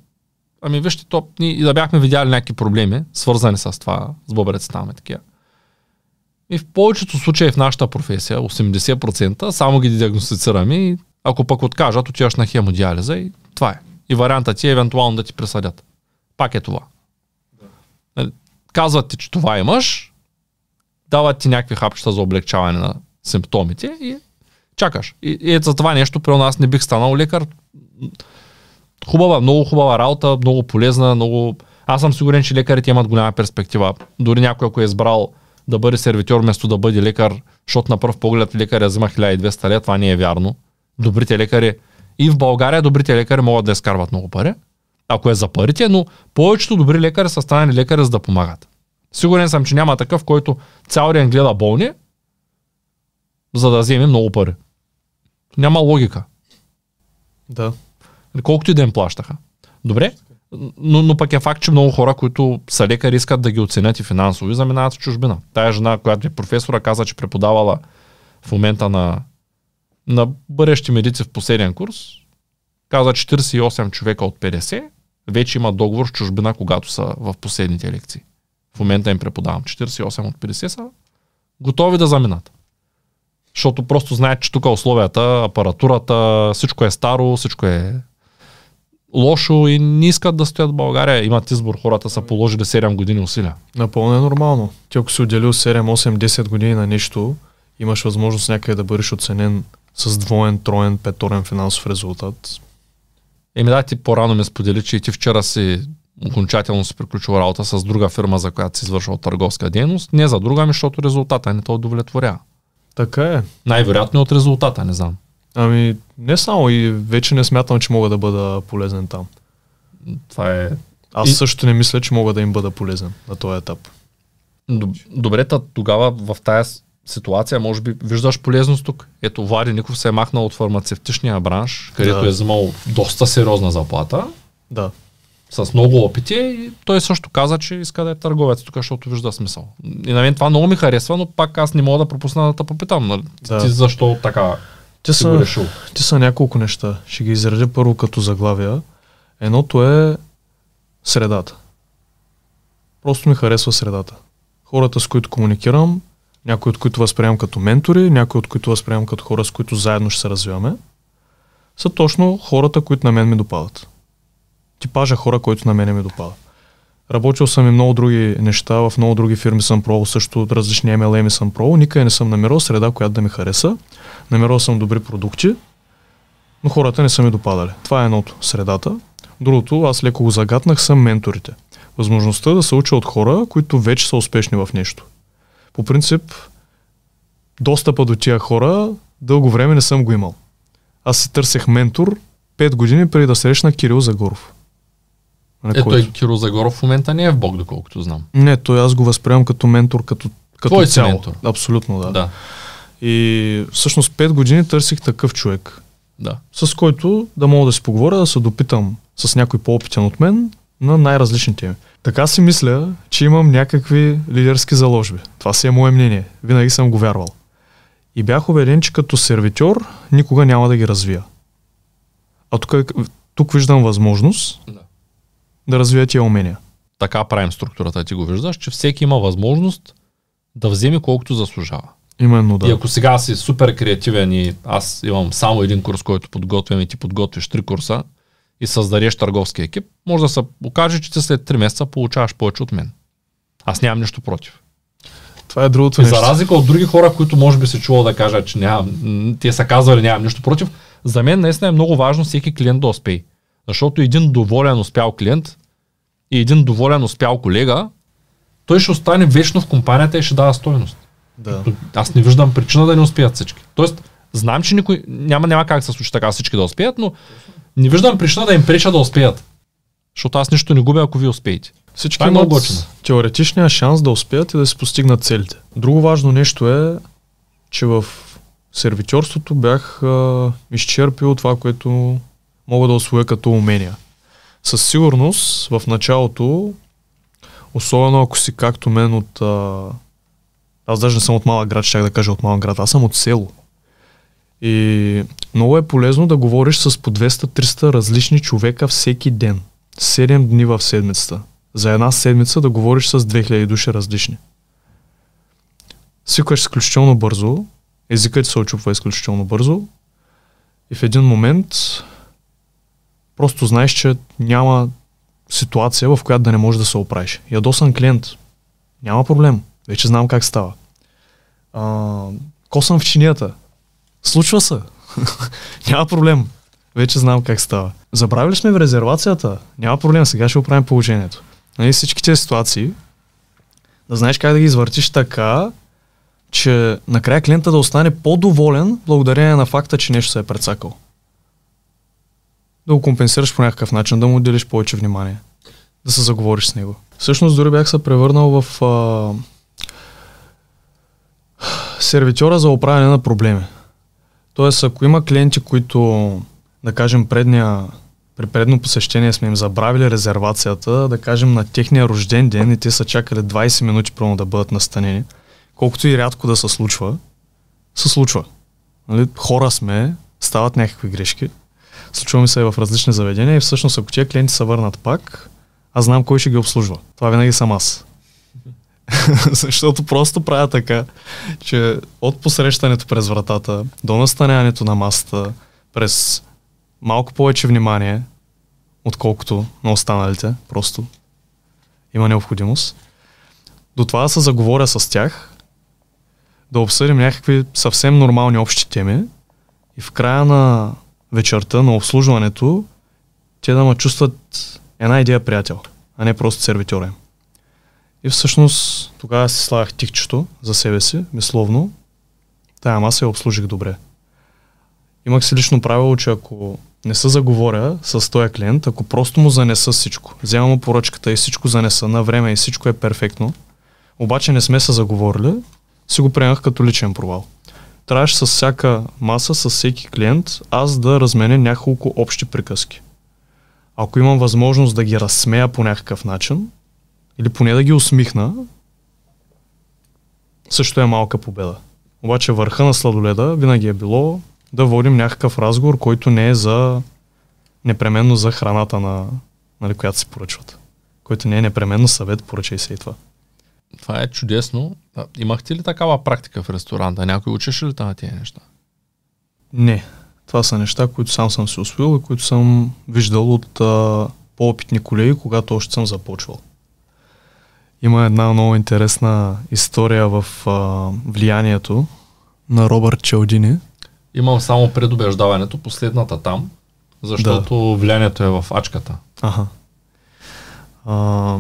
ами вижте, топ, ни и да бяхме видяли някакви проблеми, свързани с това, с там и е такива. И в повечето случаи в нашата професия, 80%, само ги диагностицираме и ако пък откажат, отиваш на хемодиализа и това е. И вариантът ти е евентуално да ти присъдят. Пак е това. Да. Нали, казват ти, че това имаш, дават ти някакви хапчета за облегчаване на симптомите и чакаш. И, и за това нещо, при нас не бих станал лекар. Хубава, много хубава работа, много полезна, много... Аз съм сигурен, че лекарите имат голяма перспектива. Дори някой, ако е избрал да бъде сервитьор, вместо да бъде лекар, защото на пръв поглед лекаря взима 1200 лет, това не е вярно. Добрите лекари и в България добрите лекари могат да изкарват много пари, ако е за парите, но повечето добри лекари са станали лекари за да помагат. Сигурен съм, че няма такъв, който цял ден гледа болни, за да вземе много пари. Няма логика. Да. Нали, колкото и да им плащаха. Добре, но, но пък е факт, че много хора, които са лекари, искат да ги оценят и финансово и заминават в чужбина. Тая жена, която е професора, каза, че преподавала в момента на, на бъдещи медици в последен курс. Каза 48 човека от 50 вече има договор с чужбина, когато са в последните лекции. В момента им преподавам. 48 от 50 са готови да заминат. Защото просто знаят, че тук е условията, апаратурата, всичко е старо, всичко е лошо и не искат да стоят в България. Имат избор, хората са положили 7 години усилия. Напълно е нормално. Ти ако си отделил 7, 8, 10 години на нещо, имаш възможност някъде да бъдеш оценен с двоен, троен, петорен финансов резултат. Еми да, ти по-рано ме сподели, че и ти вчера си окончателно си приключил работа с друга фирма, за която си извършил търговска дейност. Не за друга, ами защото резултата не те удовлетворява. Така е. Най-вероятно е от резултата, не знам. Ами, не само и вече не смятам, че мога да бъда полезен там. Това е... Аз и... също не мисля, че мога да им бъда полезен на този етап. Добре, тогава в тази ситуация, може би виждаш полезност тук. Ето, Влади Ников се е махнал от фармацевтичния бранш, където да. е вземал доста сериозна заплата. Да с много опити и той също каза, че иска да е търговец тук, защото вижда смисъл. И на мен това много ми харесва, но пак аз не мога да пропусна да те попитам. Нали? Да. Ти защо така Ти са, го решил? Ти са няколко неща. Ще ги изредя първо като заглавия. Едното е средата. Просто ми харесва средата. Хората, с които комуникирам, някои от които възприемам като ментори, някои от които възприемам като хора, с които заедно ще се развиваме, са точно хората, които на мен ми допадат типажа хора, който на мене ми допада. Работил съм и много други неща, в много други фирми съм пробвал също различни MLM съм пробвал, никъде не съм намирал среда, която да ми хареса. Намирал съм добри продукти, но хората не са ми допадали. Това е едното, средата. Другото, аз леко го загатнах, са менторите. Възможността да се уча от хора, които вече са успешни в нещо. По принцип, достъпа до тия хора дълго време не съм го имал. Аз си търсех ментор 5 години преди да срещна Кирил Загоров. На Ето който... е Киро Загоров в момента не е в Бог, доколкото знам. Не, той аз го възприемам като ментор, като, като Твой цяло. Ментор. Абсолютно, да. да. И всъщност 5 години търсих такъв човек, да. с който да мога да си поговоря, да се допитам с някой по-опитен от мен на най-различни теми. Така си мисля, че имам някакви лидерски заложби. Това си е мое мнение. Винаги съм го вярвал. И бях убеден, че като сервитьор никога няма да ги развия. А тук, тук виждам възможност да да развия тия умения. Така правим структурата, ти го виждаш, че всеки има възможност да вземе колкото заслужава. Именно да. И ако сега си супер креативен и аз имам само един курс, който подготвям и ти подготвиш три курса и създадеш търговски екип, може да се окаже, че ти след 3 месеца получаваш повече от мен. Аз нямам нищо против. Това е другото и нещо. За разлика от други хора, които може би се чувал да кажат, че нямам, те са казвали нямам нищо против, за мен наистина е много важно всеки клиент да успее. Защото един доволен успял клиент и един доволен успял колега, той ще остане вечно в компанията и ще дава стоеност. Да. Аз не виждам причина да не успеят всички. Тоест, знам, че никой, няма, няма как се случи така всички да успеят, но не виждам причина да им преча да успеят. Защото аз нищо не губя, ако ви успеете. Всички е имат теоретичния шанс да успеят и да се постигнат целите. Друго важно нещо е, че в сервитьорството бях а, изчерпил това, което мога да освоя като умения със сигурност в началото, особено ако си както мен от... А, аз даже не съм от малък град, щях да кажа от малък град, аз съм от село. И много е полезно да говориш с по 200-300 различни човека всеки ден. 7 дни в седмицата. За една седмица да говориш с 2000 души различни. Свикваш изключително бързо, езикът се очупва изключително бързо и в един момент Просто знаеш, че няма ситуация, в която да не можеш да се оправиш. Ядосан клиент. Няма проблем. Вече знам как става. А, косъм в чинията. Случва се. няма проблем. Вече знам как става. Забравили сме в резервацията. Няма проблем. Сега ще оправим положението. Нали, всички тези ситуации, да знаеш как да ги извъртиш така, че накрая клиента да остане по-доволен благодарение на факта, че нещо се е предсакал да го компенсираш по някакъв начин, да му отделиш повече внимание, да се заговориш с него. Всъщност дори бях се превърнал в а, сервитьора за оправяне на проблеми. Тоест, ако има клиенти, които, да кажем, предния, при предно посещение сме им забравили резервацията, да кажем, на техния рожден ден и те са чакали 20 минути пръвно да бъдат настанени, колкото и рядко да се случва, се случва. Нали? Хора сме, стават някакви грешки – Случва ми се в различни заведения и всъщност ако тия клиенти се върнат пак, аз знам кой ще ги обслужва. Това винаги съм аз. Защото просто правя така, че от посрещането през вратата до настаняването на масата, през малко повече внимание, отколкото на останалите, просто има необходимост. До това да се заговоря с тях, да обсъдим някакви съвсем нормални общи теми и в края на вечерта на обслужването, те да ме чувстват една идея приятел, а не просто сервитьор И всъщност тогава си слагах тихчето за себе си, мисловно. Тая маса я обслужих добре. Имах си лично правило, че ако не се заговоря с този клиент, ако просто му занеса всичко, взема му поръчката и всичко занеса на време и всичко е перфектно, обаче не сме се заговорили, си го приемах като личен провал трябваше с всяка маса, с всеки клиент, аз да разменя няколко общи приказки. Ако имам възможност да ги разсмея по някакъв начин, или поне да ги усмихна, също е малка победа. Обаче върха на сладоледа винаги е било да водим някакъв разговор, който не е за непременно за храната, на, нали, която си поръчват. Който не е непременно съвет, поръчай се и това. Това е чудесно. А, имахте ли такава практика в ресторанта? Някой учеше ли на тези неща? Не. Това са неща, които сам съм се освоил и които съм виждал от а, по-опитни колеги, когато още съм започвал. Има една много интересна история в а, влиянието на Робърт Челдини. Имам само предубеждаването, последната там, защото да. влиянието е в ачката. Ага. А,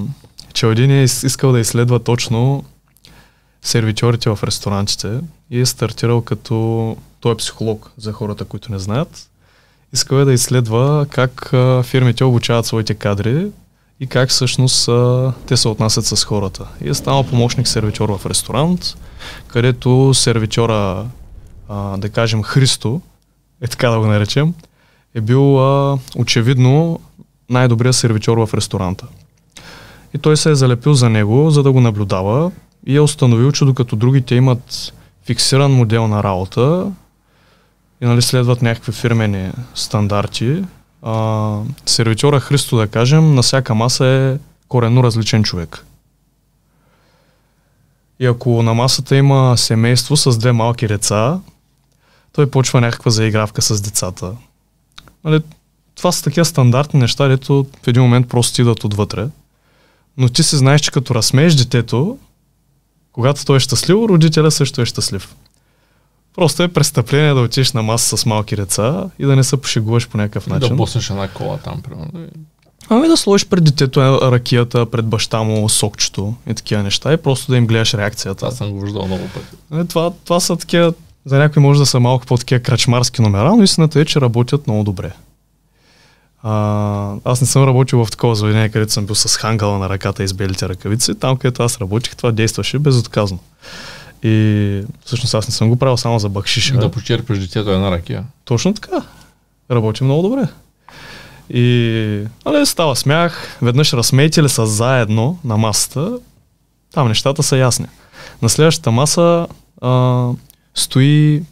че един е искал да изследва точно сервитьорите в ресторантите и е стартирал като... Той е психолог за хората, които не знаят. Искал е да изследва как фирмите обучават своите кадри и как всъщност те се отнасят с хората. И е станал помощник сервитьор в ресторант, където сервитьора, да кажем Христо, е така да го наречем, е бил очевидно най-добрият сервитьор в ресторанта. И той се е залепил за него, за да го наблюдава и е установил, че докато другите имат фиксиран модел на работа и нали, следват някакви фирмени стандарти, а, сервитьора Христо, да кажем, на всяка маса е коренно различен човек. И ако на масата има семейство с две малки деца, той почва някаква заигравка с децата. Нали, това са такива стандартни неща, дето в един момент просто идват отвътре но ти се знаеш, че като разсмееш детето, когато той е щастливо, родителя също е щастлив. Просто е престъпление да отидеш на маса с малки деца и да не се пошегуваш по някакъв начин. Да боснеш една кола там, примерно. Ами да сложиш пред детето е, ракията, пред баща му сокчето и такива неща и просто да им гледаш реакцията. Аз съм го виждал много пъти. Е, това, това са такива, за някои може да са малко по-такива крачмарски номера, но истината е, че работят много добре. А, аз не съм работил в такова заведение, където съм бил с хангала на ръката и с белите ръкавици. Там, където аз работих, това действаше безотказно. И всъщност аз не съм го правил само за бакшиша. Да почерпиш детето една ракия. Точно така. Работи много добре. И але, нали, става смях, веднъж разметили са заедно на масата, там нещата са ясни. На следващата маса а, стои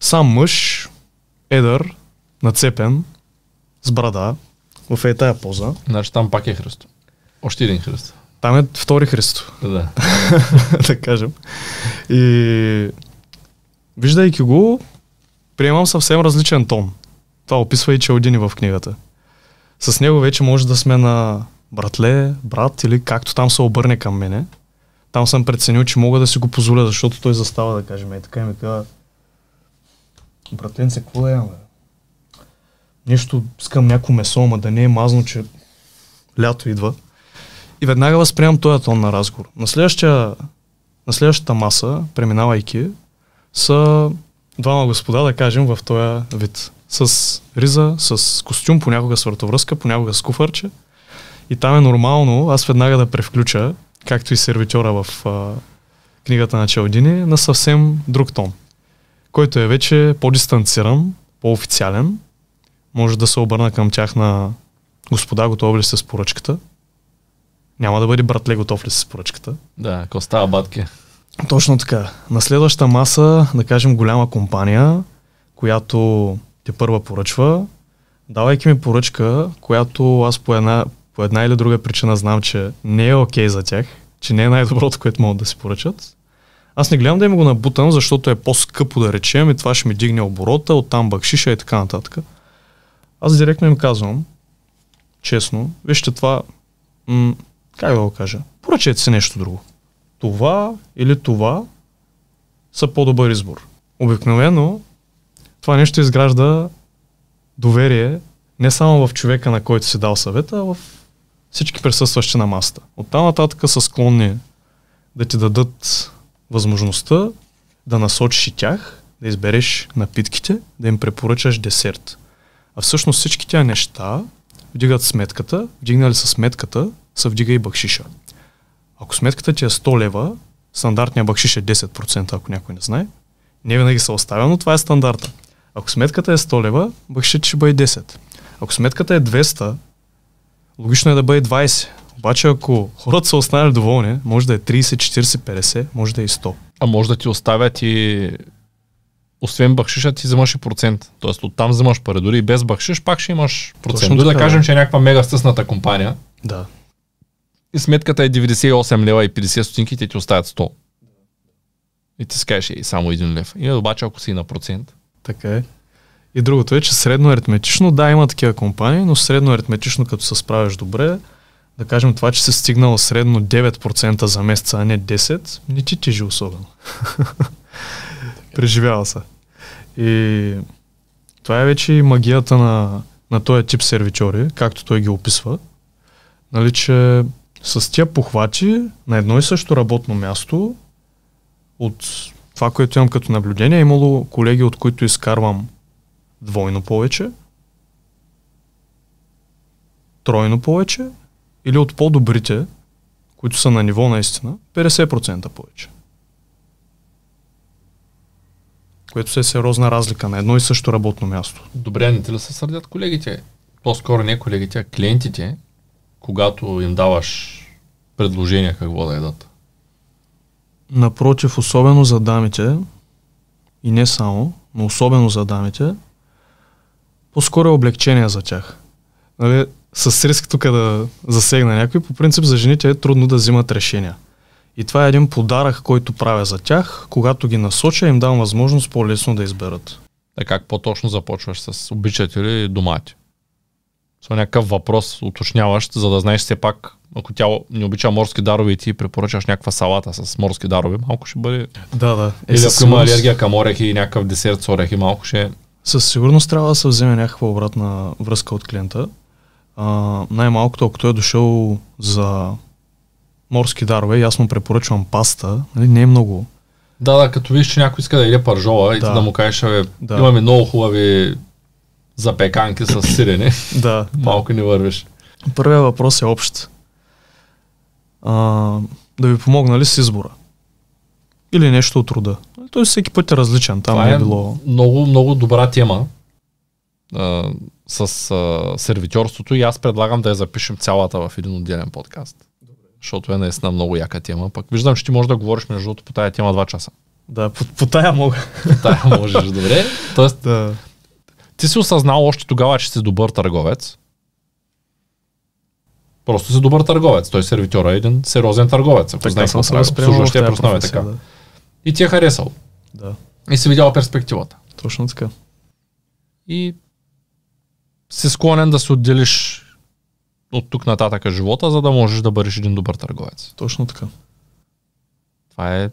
сам мъж, едър, нацепен, с брада, в етая поза. Значи там пак е Христо. Още един Христо. Там е втори Христо. Да. да кажем. И виждайки го, приемам съвсем различен тон. Това описва и Челдини в книгата. С него вече може да сме на братле, брат или както там се обърне към мене. Там съм преценил, че мога да си го позволя, защото той застава да кажем. И така и ми казва, братенце, какво да имаме? нещо, искам някакво месо, ама да не е мазно, че лято идва. И веднага възприемам този тон на разговор. На, следващия, на следващата маса, преминавайки, са двама господа, да кажем, в този вид. С риза, с костюм, понякога с вратовръзка, понякога с куфарче. И там е нормално аз веднага да превключа, както и сервитьора в а, книгата на Челдини, на съвсем друг тон, който е вече по-дистанциран, по-официален, може да се обърна към тях на господа, готов ли с поръчката? Няма да бъде братле, готов ли с поръчката? Да, ако става батки. Точно така. На следваща маса, да кажем, голяма компания, която те първа поръчва, давайки ми поръчка, която аз по една, по една или друга причина знам, че не е окей okay за тях, че не е най-доброто, което могат да си поръчат, аз не гледам да им го набутам, защото е по-скъпо да речем и това ще ми дигне оборота, оттам бакшиша и така нататък. Аз директно им казвам, честно, вижте това, м- как да го кажа, поръчайте си нещо друго. Това или това са по-добър избор. Обикновено това нещо изгражда доверие не само в човека, на който си дал съвета, а в всички присъстващи на маста. Оттам нататък са склонни да ти дадат възможността да насочиш и тях, да избереш напитките, да им препоръчаш десерт. А всъщност всички тя неща вдигат сметката, вдигнали са сметката, са вдига и бакшиша. Ако сметката ти е 100 лева, стандартният бакшиш е 10%, ако някой не знае. Не винаги се оставя, но това е стандарта. Ако сметката е 100 лева, бакшишът ще бъде 10. Ако сметката е 200, логично е да бъде 20. Обаче ако хората са останали доволни, може да е 30, 40, 50, може да е и 100. А може да ти оставят и освен бахшиша, ти вземаш и процент. Тоест оттам вземаш пари. Дори и без бахшиш, пак ще имаш процент. Точно Дори така, да кажем, че е някаква мега стъсната компания. Да. И сметката е 98 лева и 50 стотинки, те ти оставят 100. И ти скажеш е, само 1 лев. И обаче, ако си на процент. Така е. И другото е, че средно аритметично, да, има такива компании, но средно аритметично, като се справиш добре, да кажем това, че си стигнал средно 9% за месеца, а не 10, не ти тежи особено. Преживява се. И това е вече и магията на, на този тип сервичори, както той ги описва. Нали, че с тия похвати на едно и също работно място от това, което имам като наблюдение, е имало колеги, от които изкарвам двойно повече, тройно повече или от по-добрите, които са на ниво наистина, 50% повече. което се е сериозна разлика на едно и също работно място. Добре, не те ли се сърдят колегите? По-скоро не колегите, а клиентите, когато им даваш предложения какво да едат. Напротив, особено за дамите, и не само, но особено за дамите, по-скоро е облегчение за тях. Нали, с риск тук да засегна някой, по принцип за жените е трудно да взимат решения. И това е един подарък, който правя за тях. Когато ги насоча, им давам възможност по-лесно да изберат. А е, как по-точно започваш с обичате ли домати? С някакъв въпрос уточняващ, за да знаеш все пак, ако тя не обича морски дарови и ти препоръчаш някаква салата с морски дарови, малко ще бъде... Да, да. Е, Или ако има алергия към орехи и някакъв десерт с орехи, малко ще... Със сигурност трябва да се вземе някаква обратна връзка от клиента. А, най-малкото, ако той е дошъл за морски дарове аз му препоръчвам паста. Нали, не е много. Да, да, като виж, че някой иска да яде паржола да. и да му кажеш, бе, да. имаме много хубави запеканки с сирене. да. Малко да. не вървиш. Първият въпрос е общ. А, да ви помогна ли с избора? Или нещо от труда? Той всеки път е различен. Там Това е, е било... много, много добра тема а, с а, сервитьорството и аз предлагам да я запишем цялата в един отделен подкаст защото е наистина много яка тема. Пък виждам, че ти можеш да говориш между другото по тая тема два часа. Да, по, по тая мога. По тая можеш, добре. Тоест, да. ти си осъзнал още тогава, че си добър търговец. Просто си добър търговец. Той е сервитьора е един сериозен търговец. Ако така знаеш, съм се възприемал в тая професия, така. Да. И ти е харесал. Да. И си видял перспективата. Точно така. И си склонен да се отделиш от тук нататъка живота, за да можеш да бъдеш един добър търговец. Точно така. Това е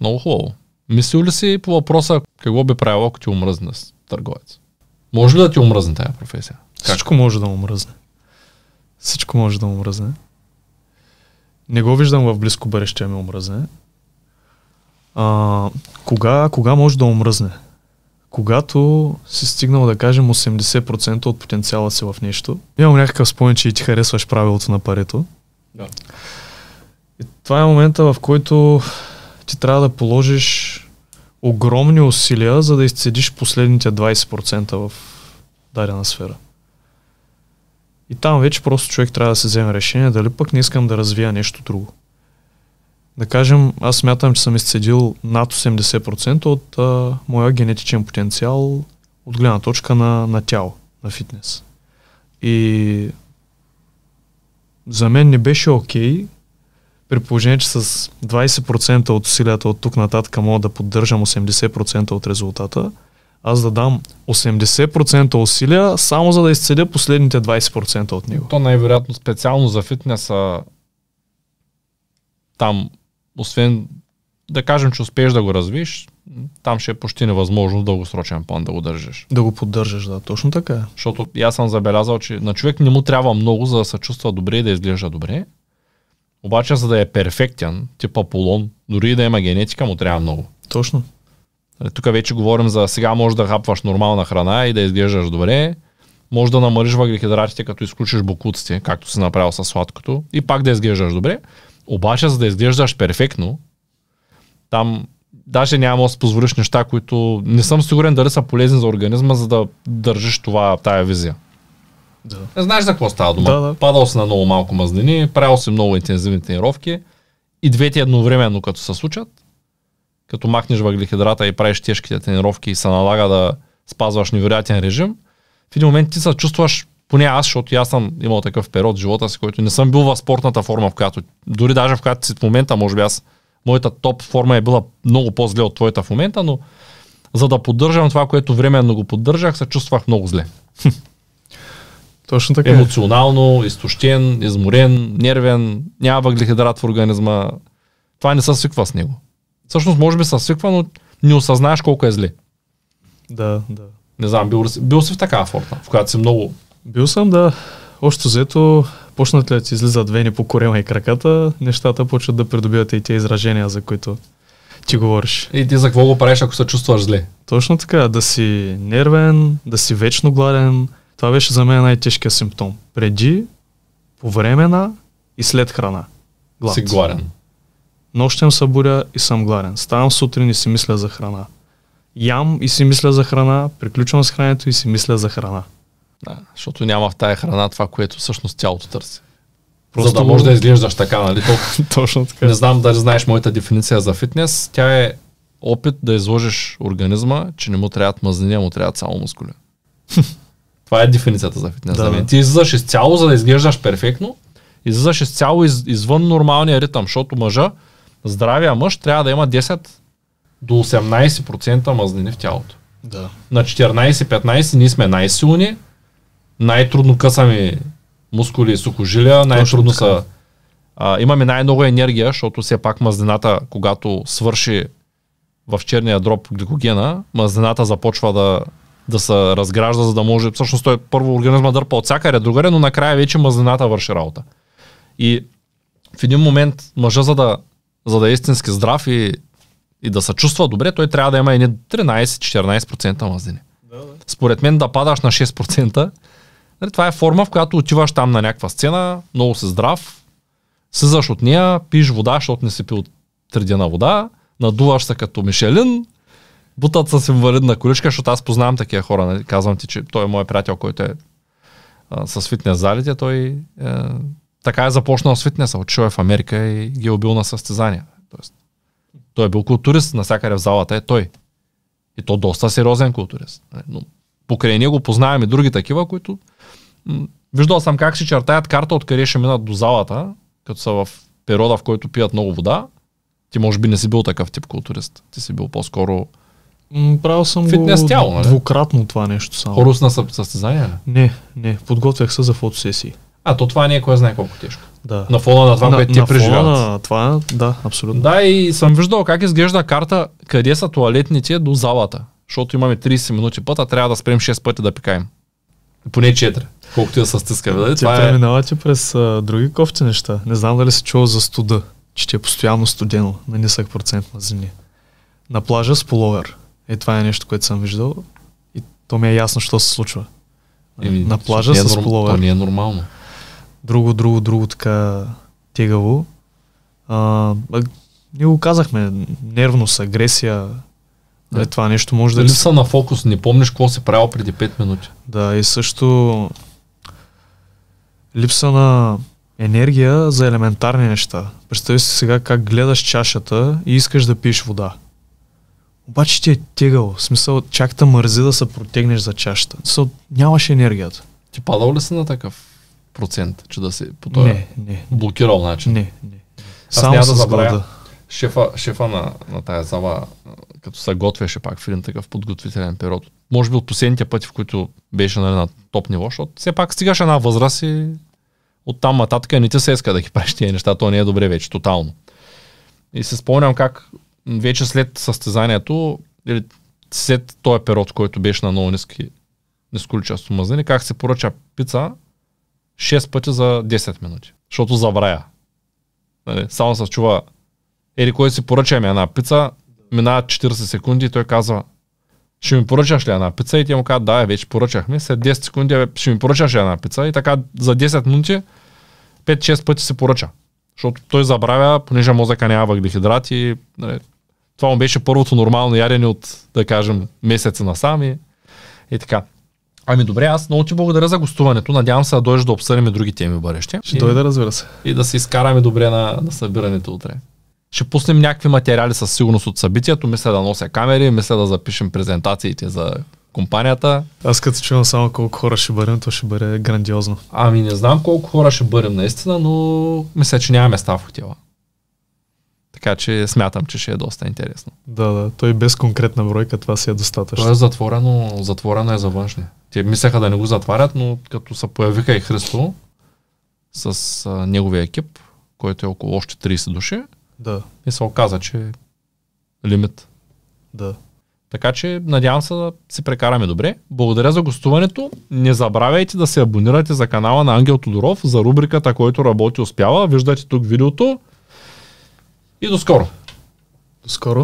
много хубаво. Мислил ли си по въпроса какво би правил, ако ти омръзна с търговец? Може ли да ти омръзне тази професия? Как? Всичко може да му мръзне. Всичко може да му мръзне. Не го виждам в близко бъдеще, ми омръзне. А, кога, кога може да омръзне? когато си стигнал да кажем 80% от потенциала си в нещо, имам някакъв спомен, че и ти харесваш правилото на парето. Да. И това е момента, в който ти трябва да положиш огромни усилия, за да изцедиш последните 20% в дадена сфера. И там вече просто човек трябва да се вземе решение дали пък не искам да развия нещо друго. Да кажем, аз смятам, че съм изцедил над 80% от а, моя генетичен потенциал от гледна точка на, на тяло, на фитнес. И за мен не беше окей, okay, при положение, че с 20% от усилията от тук нататък мога да поддържам 80% от резултата, аз да дам 80% усилия, само за да изцеля последните 20% от него. То най-вероятно специално за фитнеса там освен да кажем, че успееш да го развиш, там ще е почти невъзможно в дългосрочен план да го държиш. Да го поддържаш, да, точно така. Е. Защото аз съм забелязал, че на човек не му трябва много, за да се чувства добре и да изглежда добре. Обаче, за да е перфектен, типа полон, дори и да има генетика, му трябва много. Точно. Нали, тук вече говорим за сега може да хапваш нормална храна и да изглеждаш добре. Може да намалиш въглехидратите, като изключиш бокуците, както си направил с сладкото, и пак да изглеждаш добре. Обаче, за да изглеждаш перфектно, там даже няма да си позволиш неща, които не съм сигурен дали са полезни за организма, за да държиш това, тая визия. Да. Не знаеш за какво става дума. Да, да. Падал си на много малко мазнини, правил си много интензивни тренировки и двете едновременно като се случат, като махнеш въглехидрата и правиш тежките тренировки и се налага да спазваш невероятен режим, в един момент ти се чувстваш поне аз, защото аз съм имал такъв период в живота си, който не съм бил в спортната форма, в която, дори даже в която си в момента, може би аз, моята топ форма е била много по-зле от твоята в момента, но за да поддържам това, което временно го поддържах, се чувствах много зле. Точно така. Е. Емоционално, изтощен, изморен, нервен, няма въглехидрат в организма. Това не се свиква с него. Всъщност, може би се свиква, но не осъзнаеш колко е зле. Да, да. Не знам, бил, бил си в такава форма, в която си много бил съм, да. Общо взето, почнат ли да ти излизат вени по корема и краката, нещата почват да придобиват и тези изражения, за които ти говориш. И ти за какво го правиш, ако се чувстваш зле? Точно така, да си нервен, да си вечно гладен. Това беше за мен най-тежкият симптом. Преди, по време на и след храна. Глад. Си гладен. Нощем се буря и съм гладен. Ставам сутрин и си мисля за храна. Ям и си мисля за храна, приключвам с хрането и си мисля за храна. Да, защото няма в тая храна това, което всъщност тялото търси. Просто... За да може да изглеждаш така, нали? Точно така. Не знам дали знаеш моята дефиниция за фитнес. Тя е опит да изложиш организма, че не му трябват мазнини, а му трябват само мускули. това е дефиницията за фитнес. Да, за ами, мен. Ти излизаш изцяло, за да изглеждаш перфектно. Излизаш изцяло из, извън нормалния ритъм, защото мъжа, здравия мъж, трябва да има 10 до 18% мазнини в тялото. Да. На 14-15 ние сме най-силни, най-трудно късаме мускули и сухожилия, най-трудно са. А, имаме най-много енергия, защото все пак мазнината, когато свърши в черния дроб гликогена, мазнината започва да, да се разгражда, за да може. Всъщност той първо организма дърпа от всякъде другаре, но накрая вече мазнината върши работа. И в един момент мъжа, за да, за да е истински здрав и, и да се чувства добре, той трябва да има едни 13-14% мазнини. Да, да. Според мен да падаш на 6% Нали, това е форма, в която отиваш там на някаква сцена, много се здрав, слизаш от нея, пиш вода, защото не си пил тредена вода, надуваш се като Мишелин, бутат с инвалидна количка, защото аз познавам такива хора. Нали? Казвам ти, че той е моят приятел, който е а, с фитнес залите. Той е, така е започнал с фитнеса. Отишъл е в Америка и ги е убил на състезания. Тоест, той е бил културист, навсякъде в залата е той. И то доста сериозен културист. Нали, но покрай него познаваме други такива, които Виждал съм как си чертаят карта, откъде ще минат до залата, като са в периода, в който пият много вода. Ти може би не си бил такъв тип културист. Ти си бил по-скоро Правил съм фитнес го тяло, нали? двукратно това нещо само. на състезание? Не, не. Подготвях се за фотосесии. А, то това не е кое знае колко тежко. Да. На фона на това, на, което ти преживяват. На това, да, абсолютно. Да, и съм виждал как изглежда карта, къде са туалетните до залата. Защото имаме 30 минути път, а трябва да спрем 6 пъти да пикаем. Поне четири. Колкото я се Да? Тя е... ти през а, други кофти неща. Не знам дали си чувал за студа, че ти е постоянно студено на нисък процент на зини. На плажа с половер. Е, това е нещо, което съм виждал. И то ми е ясно, що се случва. Еми, на плажа е с норм... половер. То не е нормално. Друго, друго, друго така тегаво. А, ние го казахме, нервност, агресия, да. Е, това нещо може да... Липса нали на фокус, не помниш какво се правил преди 5 минути. Да, и също липса на енергия за елементарни неща. Представи си сега как гледаш чашата и искаш да пиеш вода. Обаче ти е тегало. В смисъл, чак да мързи да се протегнеш за чашата. Смисъл, нямаш енергията. Ти падал ли си на такъв процент, че да си по този не, не, блокирал начин? Не, не. Аз Само няма да забравя. Шефа, шефа на, на тази зала като се готвеше пак в един такъв подготвителен период. Може би от последните пъти, в които беше нали, на топ ниво, защото все пак стигаш една възраст и там нататък не те се иска да ги правиш тези неща, то не е добре вече, тотално. И се спомням как вече след състезанието, или след този период, който беше на много ниски, ниско количество мазнини, как се поръча пица 6 пъти за 10 минути, защото забравя. Нали, само се чува Ери, кой си поръчаме една пица, минават 40 секунди и той казва, ще ми поръчаш ли една пица? И те му казват, да, вече поръчахме. След 10 секунди, ще ми поръчаш ли една пица? И така за 10 минути 5-6 пъти се поръча. Защото той забравя, понеже мозъка няма въглехидрат И, нали, това му беше първото нормално ядене от, да кажем, месеца насам и, и така. Ами добре, аз много ти благодаря за гостуването. Надявам се да дойдеш да обсъдим и други теми бъдеще. Ще и, дойде, разбира се. И да се изкараме добре на, на събирането утре. Ще пуснем някакви материали със сигурност от събитието. Мисля да нося камери, мисля да запишем презентациите за компанията. Аз като чувам само колко хора ще бъдем, то ще бъде грандиозно. Ами не знам колко хора ще бъдем наистина, но мисля, че няма места в хотела. Така че смятам, че ще е доста интересно. Да, да. Той без конкретна бройка това си е достатъчно. Той е затворено, затворено е за външни. Те мислеха да не го затварят, но като се появиха и Христо с а, неговия екип, който е около още 30 души, да. И се оказа, че е лимит. Да. Така че надявам се да се прекараме добре. Благодаря за гостуването. Не забравяйте да се абонирате за канала на Ангел Тодоров за рубриката, който работи успява. Виждате тук видеото. И до скоро. До скоро.